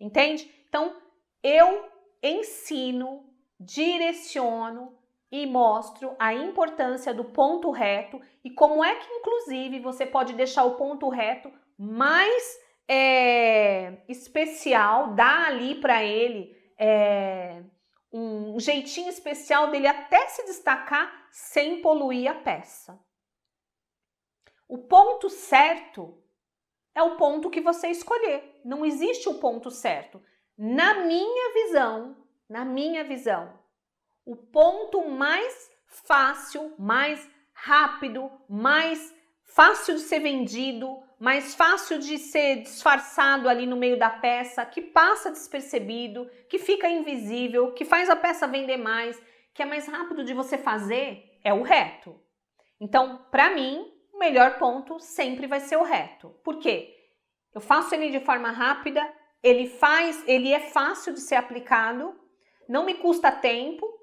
Entende? Então eu ensino, direciono e mostro a importância do ponto reto e como é que, inclusive, você pode deixar o ponto reto mais é, especial, dar ali para ele é, um jeitinho especial dele até se destacar sem poluir a peça. O ponto certo é o ponto que você escolher. Não existe o um ponto certo. Na minha visão, na minha visão, o ponto mais fácil, mais rápido, mais fácil de ser vendido, mais fácil de ser disfarçado ali no meio da peça, que passa despercebido, que fica invisível, que faz a peça vender mais, que é mais rápido de você fazer, é o reto. Então, para mim, o melhor ponto sempre vai ser o reto. Por quê? Eu faço ele de forma rápida, ele faz, ele é fácil de ser aplicado, não me custa tempo,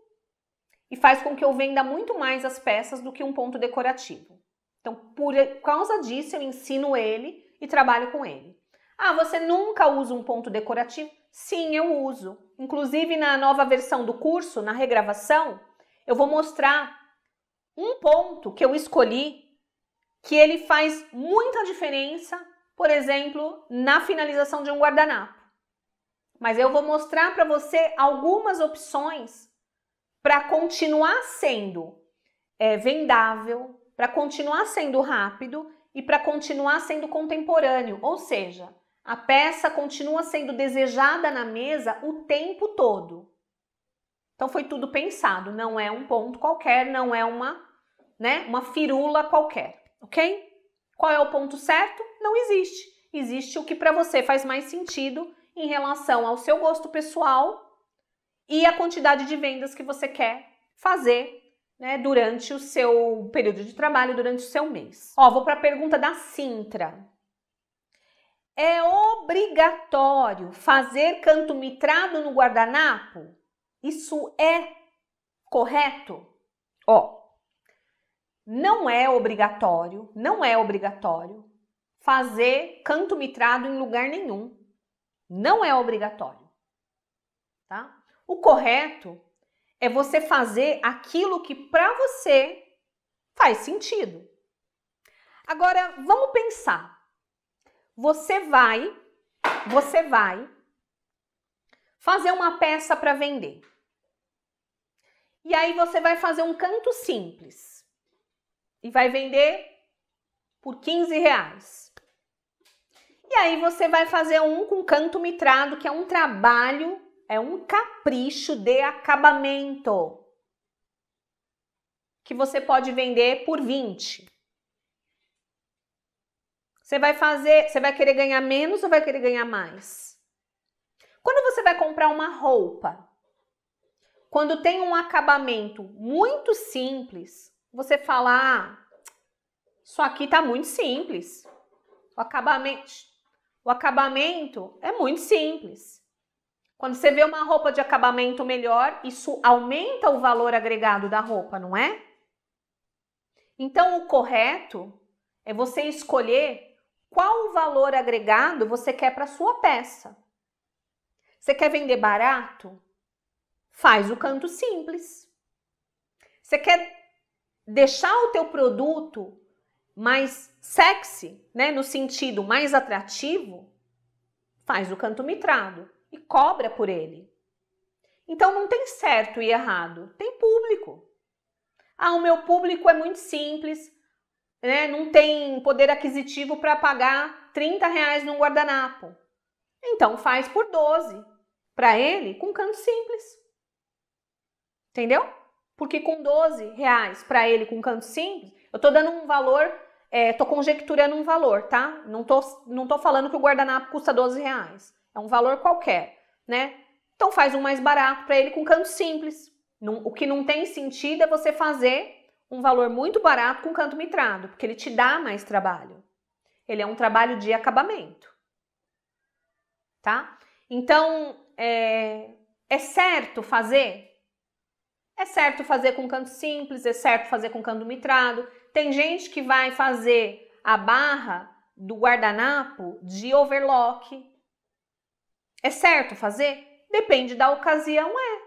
e faz com que eu venda muito mais as peças do que um ponto decorativo. Então, por causa disso, eu ensino ele e trabalho com ele. Ah, você nunca usa um ponto decorativo? Sim, eu uso. Inclusive, na nova versão do curso, na regravação, eu vou mostrar um ponto que eu escolhi que ele faz muita diferença, por exemplo, na finalização de um guardanapo. Mas eu vou mostrar para você algumas opções para continuar sendo é, vendável, para continuar sendo rápido e para continuar sendo contemporâneo, ou seja, a peça continua sendo desejada na mesa o tempo todo. Então foi tudo pensado, não é um ponto qualquer, não é uma, né, uma firula qualquer, OK? Qual é o ponto certo? Não existe. Existe o que para você faz mais sentido em relação ao seu gosto pessoal e a quantidade de vendas que você quer fazer né, durante o seu período de trabalho, durante o seu mês. Ó, vou para a pergunta da Sintra. É obrigatório fazer canto mitrado no guardanapo? Isso é correto? Ó, não é obrigatório, não é obrigatório fazer canto mitrado em lugar nenhum. Não é obrigatório, tá? O correto é você fazer aquilo que para você faz sentido. Agora, vamos pensar. Você vai, você vai fazer uma peça para vender. E aí você vai fazer um canto simples e vai vender por 15 reais. E aí você vai fazer um com canto mitrado, que é um trabalho é um capricho de acabamento que você pode vender por 20. Você vai fazer, você vai querer ganhar menos ou vai querer ganhar mais? Quando você vai comprar uma roupa, quando tem um acabamento muito simples, você fala: ah, "Isso aqui tá muito simples". O acabamento, o acabamento é muito simples. Quando você vê uma roupa de acabamento melhor, isso aumenta o valor agregado da roupa, não é? Então, o correto é você escolher qual valor agregado você quer para sua peça. Você quer vender barato? Faz o canto simples. Você quer deixar o teu produto mais sexy, né, no sentido mais atrativo? Faz o canto mitrado e cobra por ele. Então não tem certo e errado, tem público. Ah, o meu público é muito simples, né? não tem poder aquisitivo para pagar 30 reais num guardanapo. Então faz por 12 para ele com canto simples. Entendeu? Porque com 12 reais para ele com canto simples, eu estou dando um valor, estou é, conjecturando um valor, tá? Não estou, não tô falando que o guardanapo custa 12 reais. É um valor qualquer, né? Então faz um mais barato para ele com canto simples. O que não tem sentido é você fazer um valor muito barato com canto mitrado, porque ele te dá mais trabalho. Ele é um trabalho de acabamento, tá? Então, é, é certo fazer? É certo fazer com canto simples, é certo fazer com canto mitrado. Tem gente que vai fazer a barra do guardanapo de overlock, é certo fazer? Depende da ocasião, é.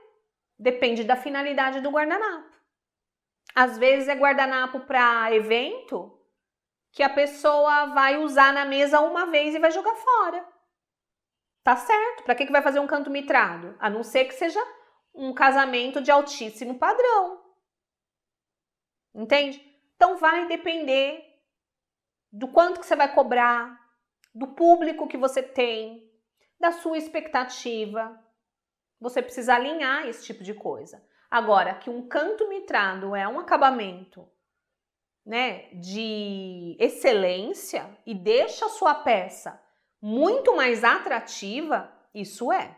Depende da finalidade do guardanapo. Às vezes é guardanapo para evento que a pessoa vai usar na mesa uma vez e vai jogar fora. Tá certo? Para que, que vai fazer um canto mitrado? A não ser que seja um casamento de altíssimo padrão. Entende? Então vai depender do quanto que você vai cobrar, do público que você tem, da sua expectativa. Você precisa alinhar esse tipo de coisa. Agora, que um canto mitrado é um acabamento né, de excelência e deixa a sua peça muito mais atrativa, isso é.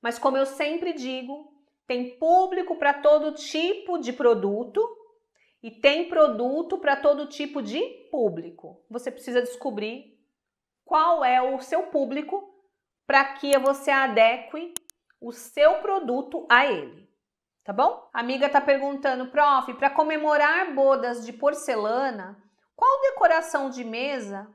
Mas como eu sempre digo, tem público para todo tipo de produto e tem produto para todo tipo de público. Você precisa descobrir qual é o seu público para que você adeque o seu produto a ele. Tá bom? A amiga tá perguntando, prof, para comemorar bodas de porcelana, qual decoração de mesa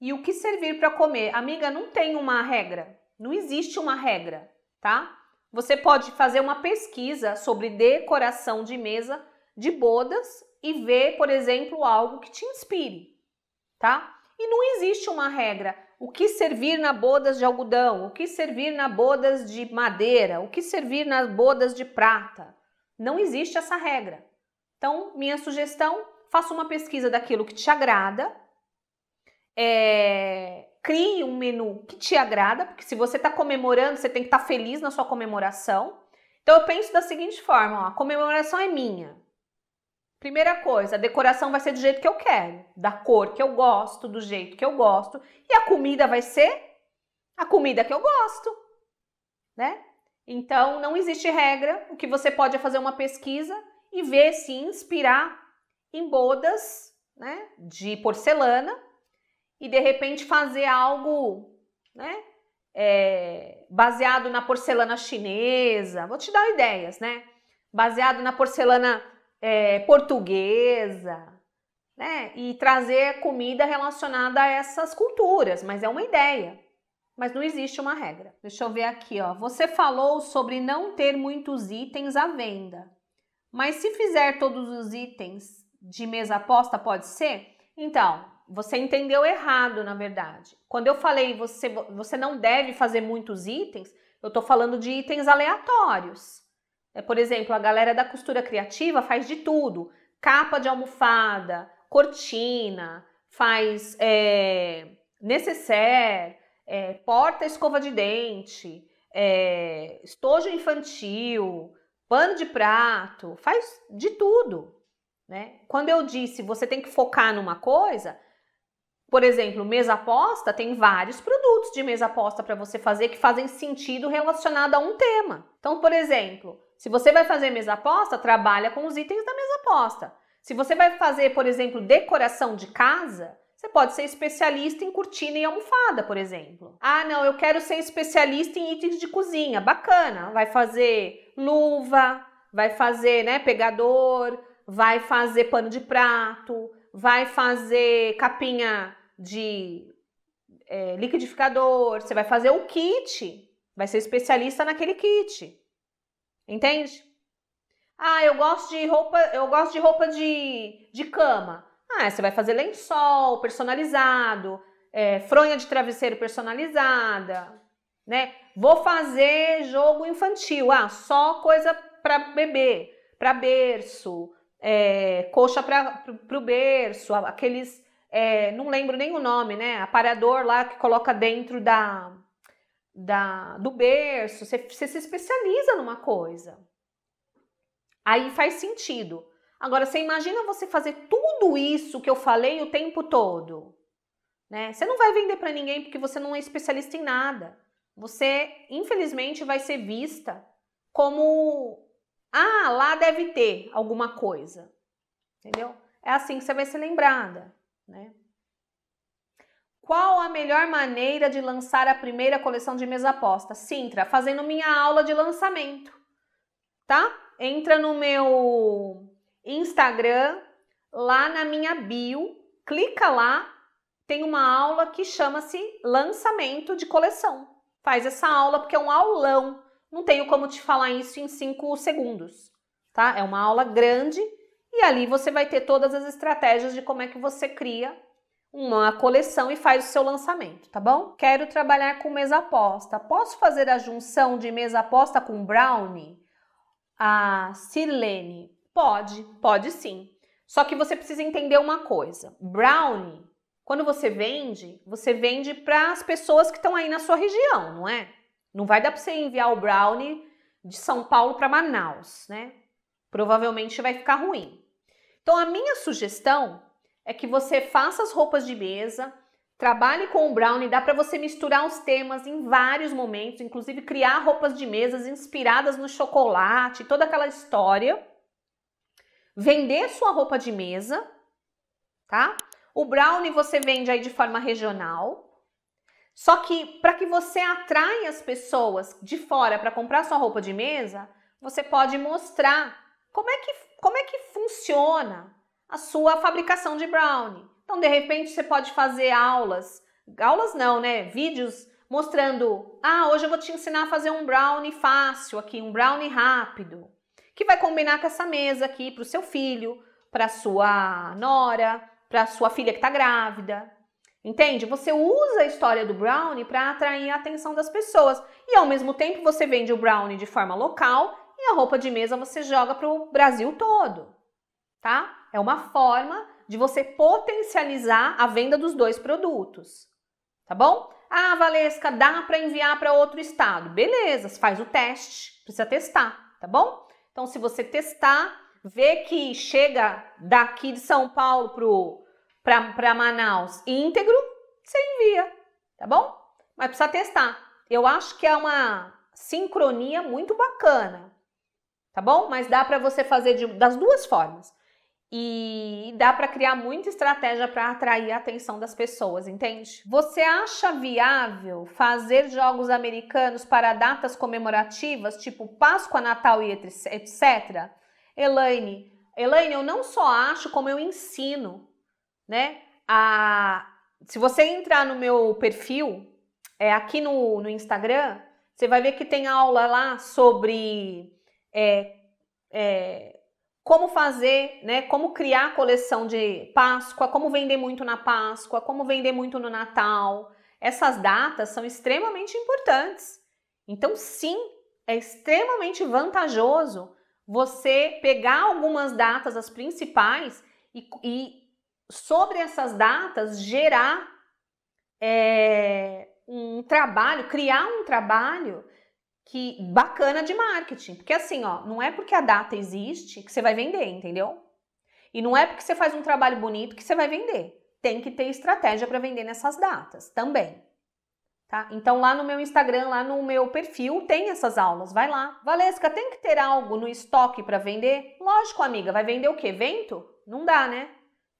e o que servir para comer? Amiga, não tem uma regra, não existe uma regra, tá? Você pode fazer uma pesquisa sobre decoração de mesa de bodas e ver, por exemplo, algo que te inspire, tá? E não existe uma regra. O que servir na bodas de algodão, o que servir na bodas de madeira, o que servir nas bodas de prata. Não existe essa regra. Então, minha sugestão, faça uma pesquisa daquilo que te agrada, é, crie um menu que te agrada, porque se você está comemorando, você tem que estar tá feliz na sua comemoração. Então, eu penso da seguinte forma, ó, a comemoração é minha, Primeira coisa, a decoração vai ser do jeito que eu quero, da cor que eu gosto, do jeito que eu gosto, e a comida vai ser a comida que eu gosto, né? Então, não existe regra. O que você pode é fazer uma pesquisa e ver se inspirar em bodas, né, de porcelana e de repente fazer algo, né, é, baseado na porcelana chinesa. Vou te dar ideias, né? Baseado na porcelana é, portuguesa, né? E trazer comida relacionada a essas culturas, mas é uma ideia. Mas não existe uma regra. Deixa eu ver aqui, ó. Você falou sobre não ter muitos itens à venda. Mas se fizer todos os itens de mesa aposta, pode ser? Então, você entendeu errado, na verdade. Quando eu falei você, você não deve fazer muitos itens, eu estou falando de itens aleatórios. É, por exemplo, a galera da costura criativa faz de tudo: capa de almofada, cortina, faz é, necessaire, é, porta escova de dente, é, estojo infantil, pano de prato, faz de tudo. Né? Quando eu disse você tem que focar numa coisa, por exemplo, mesa aposta tem vários produtos de mesa aposta para você fazer que fazem sentido relacionado a um tema. Então, por exemplo, se você vai fazer mesa aposta, trabalha com os itens da mesa aposta. Se você vai fazer, por exemplo, decoração de casa, você pode ser especialista em cortina e almofada, por exemplo. Ah, não, eu quero ser especialista em itens de cozinha. Bacana. Vai fazer luva, vai fazer, né, pegador, vai fazer pano de prato, vai fazer capinha de é, liquidificador, você vai fazer o kit, vai ser especialista naquele kit. Entende? Ah, eu gosto de roupa, eu gosto de roupa de, de cama. Ah, você vai fazer lençol personalizado, é, fronha de travesseiro personalizada, né? Vou fazer jogo infantil. Ah, só coisa para bebê, para berço, é, coxa para o berço, aqueles, é, não lembro nem o nome, né? Aparador lá que coloca dentro da da, do berço, você, você se especializa numa coisa. Aí faz sentido. Agora, você imagina você fazer tudo isso que eu falei o tempo todo. Né? Você não vai vender para ninguém porque você não é especialista em nada. Você, infelizmente, vai ser vista como ah, lá deve ter alguma coisa. Entendeu? É assim que você vai ser lembrada, né? Qual a melhor maneira de lançar a primeira coleção de mesa aposta? Sintra, fazendo minha aula de lançamento, tá? Entra no meu Instagram, lá na minha bio, clica lá, tem uma aula que chama-se lançamento de coleção. Faz essa aula porque é um aulão. Não tenho como te falar isso em cinco segundos, tá? É uma aula grande e ali você vai ter todas as estratégias de como é que você cria uma coleção e faz o seu lançamento, tá bom? Quero trabalhar com mesa aposta. Posso fazer a junção de mesa aposta com brownie? A ah, Sirlene, pode, pode sim. Só que você precisa entender uma coisa. Brownie, quando você vende, você vende para as pessoas que estão aí na sua região, não é? Não vai dar para você enviar o brownie de São Paulo para Manaus, né? Provavelmente vai ficar ruim. Então a minha sugestão é que você faça as roupas de mesa, trabalhe com o brownie, dá para você misturar os temas em vários momentos, inclusive criar roupas de mesas inspiradas no chocolate, toda aquela história. Vender sua roupa de mesa, tá? O brownie você vende aí de forma regional. Só que para que você atraia as pessoas de fora para comprar sua roupa de mesa, você pode mostrar como é que, como é que funciona, a sua fabricação de brownie. Então, de repente, você pode fazer aulas, aulas não, né? Vídeos mostrando: ah, hoje eu vou te ensinar a fazer um brownie fácil aqui, um brownie rápido, que vai combinar com essa mesa aqui para o seu filho, para sua nora, para sua filha que está grávida. Entende? Você usa a história do brownie para atrair a atenção das pessoas e ao mesmo tempo você vende o brownie de forma local e a roupa de mesa você joga para o Brasil todo, tá? É uma forma de você potencializar a venda dos dois produtos, tá bom? Ah, Valesca, dá para enviar para outro estado. Beleza, faz o teste, precisa testar, tá bom? Então, se você testar, vê que chega daqui de São Paulo para Manaus íntegro, você envia, tá bom? Mas precisa testar. Eu acho que é uma sincronia muito bacana, tá bom? Mas dá para você fazer de, das duas formas e dá para criar muita estratégia para atrair a atenção das pessoas, entende? Você acha viável fazer jogos americanos para datas comemorativas, tipo Páscoa, Natal e etc? Elaine, Elaine, eu não só acho como eu ensino, né? A... Se você entrar no meu perfil, é, aqui no, no Instagram, você vai ver que tem aula lá sobre é, é, como fazer, né, como criar coleção de Páscoa, como vender muito na Páscoa, como vender muito no Natal. Essas datas são extremamente importantes. Então, sim, é extremamente vantajoso você pegar algumas datas, as principais, e, e sobre essas datas gerar é, um trabalho, criar um trabalho que bacana de marketing, porque assim, ó, não é porque a data existe que você vai vender, entendeu? E não é porque você faz um trabalho bonito que você vai vender. Tem que ter estratégia para vender nessas datas também. Tá? Então lá no meu Instagram, lá no meu perfil, tem essas aulas. Vai lá. Valesca, tem que ter algo no estoque para vender? Lógico, amiga, vai vender o quê? Vento? Não dá, né?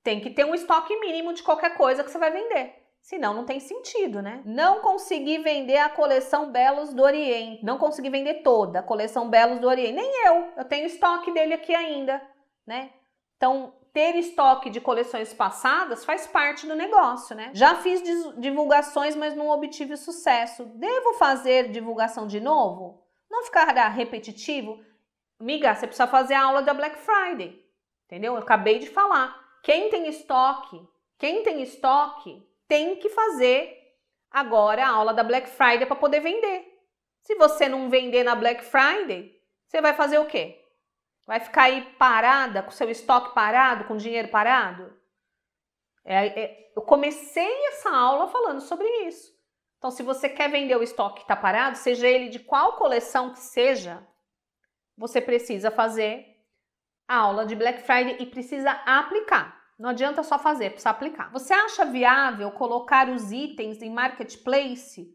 Tem que ter um estoque mínimo de qualquer coisa que você vai vender. Senão não tem sentido, né? Não consegui vender a coleção Belos do Oriente. Não consegui vender toda a coleção Belos do Oriente. Nem eu. Eu tenho estoque dele aqui ainda, né? Então, ter estoque de coleções passadas faz parte do negócio, né? Já fiz divulgações, mas não obtive sucesso. Devo fazer divulgação de novo? Não ficar repetitivo? Miga, você precisa fazer a aula da Black Friday. Entendeu? Eu acabei de falar. Quem tem estoque, quem tem estoque tem que fazer agora a aula da Black Friday para poder vender. Se você não vender na Black Friday, você vai fazer o quê? Vai ficar aí parada, com seu estoque parado, com dinheiro parado? É, é, eu comecei essa aula falando sobre isso. Então, se você quer vender o estoque que está parado, seja ele de qual coleção que seja, você precisa fazer a aula de Black Friday e precisa aplicar. Não adianta só fazer, precisa aplicar. Você acha viável colocar os itens em marketplace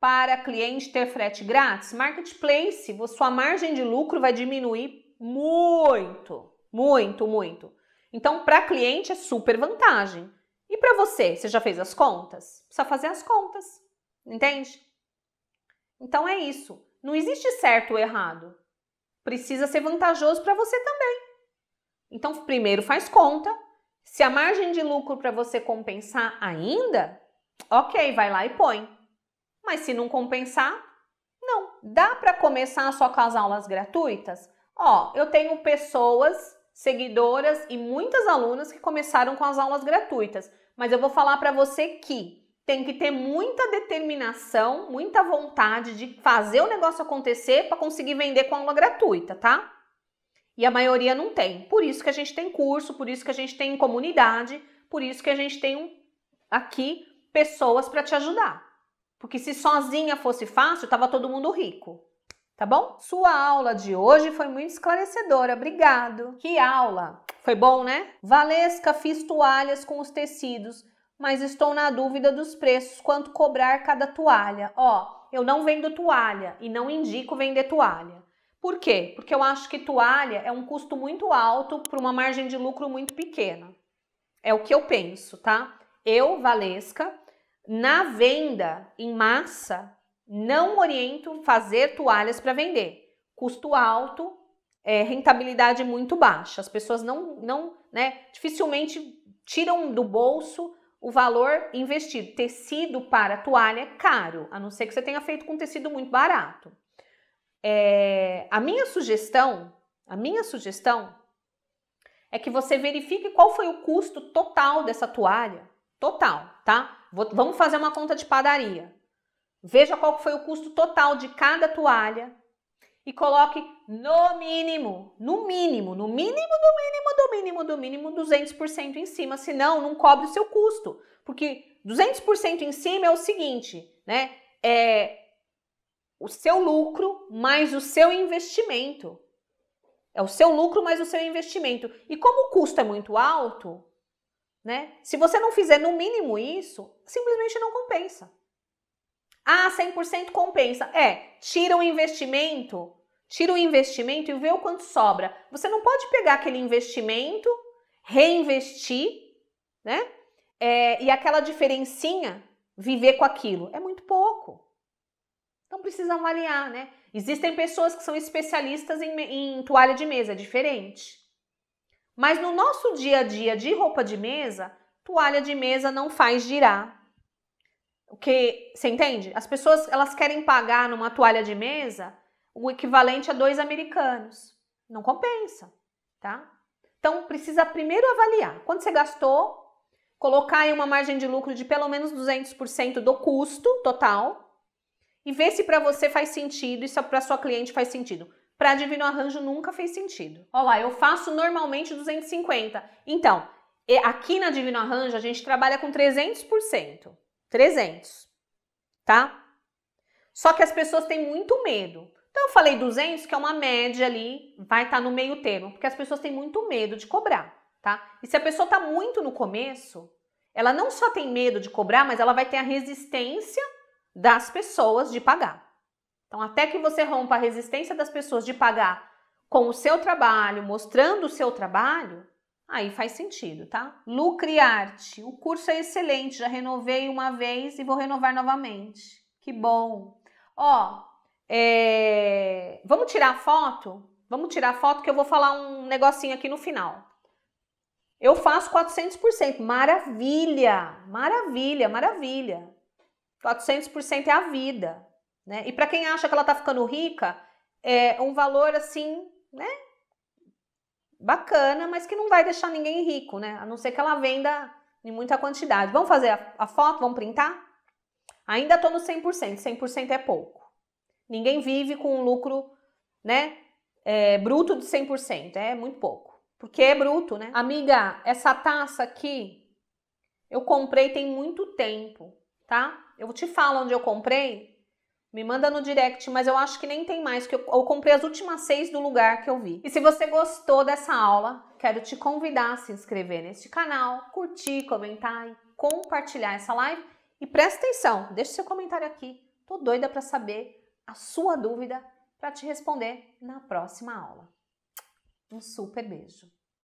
para cliente ter frete grátis? Marketplace, sua margem de lucro vai diminuir muito, muito, muito. Então, para cliente é super vantagem. E para você, você já fez as contas? Precisa fazer as contas, entende? Então é isso. Não existe certo ou errado. Precisa ser vantajoso para você também. Então, primeiro faz conta, se a margem de lucro para você compensar ainda, ok, vai lá e põe. Mas se não compensar, não. Dá para começar só com as aulas gratuitas? Ó, eu tenho pessoas, seguidoras e muitas alunas que começaram com as aulas gratuitas, mas eu vou falar para você que tem que ter muita determinação, muita vontade de fazer o negócio acontecer para conseguir vender com aula gratuita, tá? E a maioria não tem. Por isso que a gente tem curso, por isso que a gente tem comunidade, por isso que a gente tem um, aqui pessoas para te ajudar. Porque se sozinha fosse fácil, tava todo mundo rico. Tá bom? Sua aula de hoje foi muito esclarecedora, obrigado. Que aula! Foi bom, né? Valesca, fiz toalhas com os tecidos, mas estou na dúvida dos preços, quanto cobrar cada toalha. Ó, eu não vendo toalha e não indico vender toalha. Por quê? Porque eu acho que toalha é um custo muito alto para uma margem de lucro muito pequena. É o que eu penso, tá? Eu, Valesca, na venda em massa, não oriento fazer toalhas para vender. Custo alto, é, rentabilidade muito baixa. As pessoas não, não, né, dificilmente tiram do bolso o valor investido. Tecido para toalha é caro, a não ser que você tenha feito com tecido muito barato. É, a minha sugestão, a minha sugestão é que você verifique qual foi o custo total dessa toalha, total, tá? Vou, vamos fazer uma conta de padaria. Veja qual foi o custo total de cada toalha e coloque no mínimo, no mínimo, no mínimo, no mínimo, do mínimo, do mínimo 200% em cima, senão não cobre o seu custo, porque 200% em cima é o seguinte, né? É, o seu lucro mais o seu investimento. É o seu lucro mais o seu investimento. E como o custo é muito alto, né? Se você não fizer no mínimo isso, simplesmente não compensa. Ah, 100% compensa. É, tira o investimento, tira o investimento e vê o quanto sobra. Você não pode pegar aquele investimento, reinvestir, né? É, e aquela diferencinha, viver com aquilo. É muito pouco. Então precisa avaliar, né? Existem pessoas que são especialistas em, em toalha de mesa, é diferente. Mas no nosso dia a dia de roupa de mesa, toalha de mesa não faz girar. O que você entende? As pessoas elas querem pagar numa toalha de mesa o equivalente a dois americanos. Não compensa, tá? Então precisa primeiro avaliar quando você gastou, colocar aí uma margem de lucro de pelo menos 200% do custo total e vê se para você faz sentido e se para sua cliente faz sentido. Para Divino Arranjo nunca fez sentido. Olha lá, eu faço normalmente 250. Então, aqui na Divino Arranjo a gente trabalha com 300%. 300, tá? Só que as pessoas têm muito medo. Então eu falei 200, que é uma média ali, vai estar tá no meio termo, porque as pessoas têm muito medo de cobrar, tá? E se a pessoa está muito no começo, ela não só tem medo de cobrar, mas ela vai ter a resistência das pessoas de pagar. Então, até que você rompa a resistência das pessoas de pagar com o seu trabalho, mostrando o seu trabalho, aí faz sentido, tá? Lucriarte, o curso é excelente, já renovei uma vez e vou renovar novamente. Que bom. Ó, é... vamos tirar foto? Vamos tirar foto que eu vou falar um negocinho aqui no final. Eu faço 400%, maravilha, maravilha, maravilha. 400% é a vida, né? E para quem acha que ela tá ficando rica, é um valor assim, né? Bacana, mas que não vai deixar ninguém rico, né? A não ser que ela venda em muita quantidade. Vamos fazer a, a foto? Vamos printar? Ainda tô no 100%, 100% é pouco. Ninguém vive com um lucro, né, é, bruto de 100%, é muito pouco. Porque é bruto, né? Amiga, essa taça aqui eu comprei tem muito tempo tá? Eu te falo onde eu comprei. Me manda no direct, mas eu acho que nem tem mais, que eu, eu comprei as últimas seis do lugar que eu vi. E se você gostou dessa aula, quero te convidar a se inscrever neste canal, curtir, comentar e compartilhar essa live. E presta atenção, deixa seu comentário aqui. Tô doida para saber a sua dúvida para te responder na próxima aula. Um super beijo!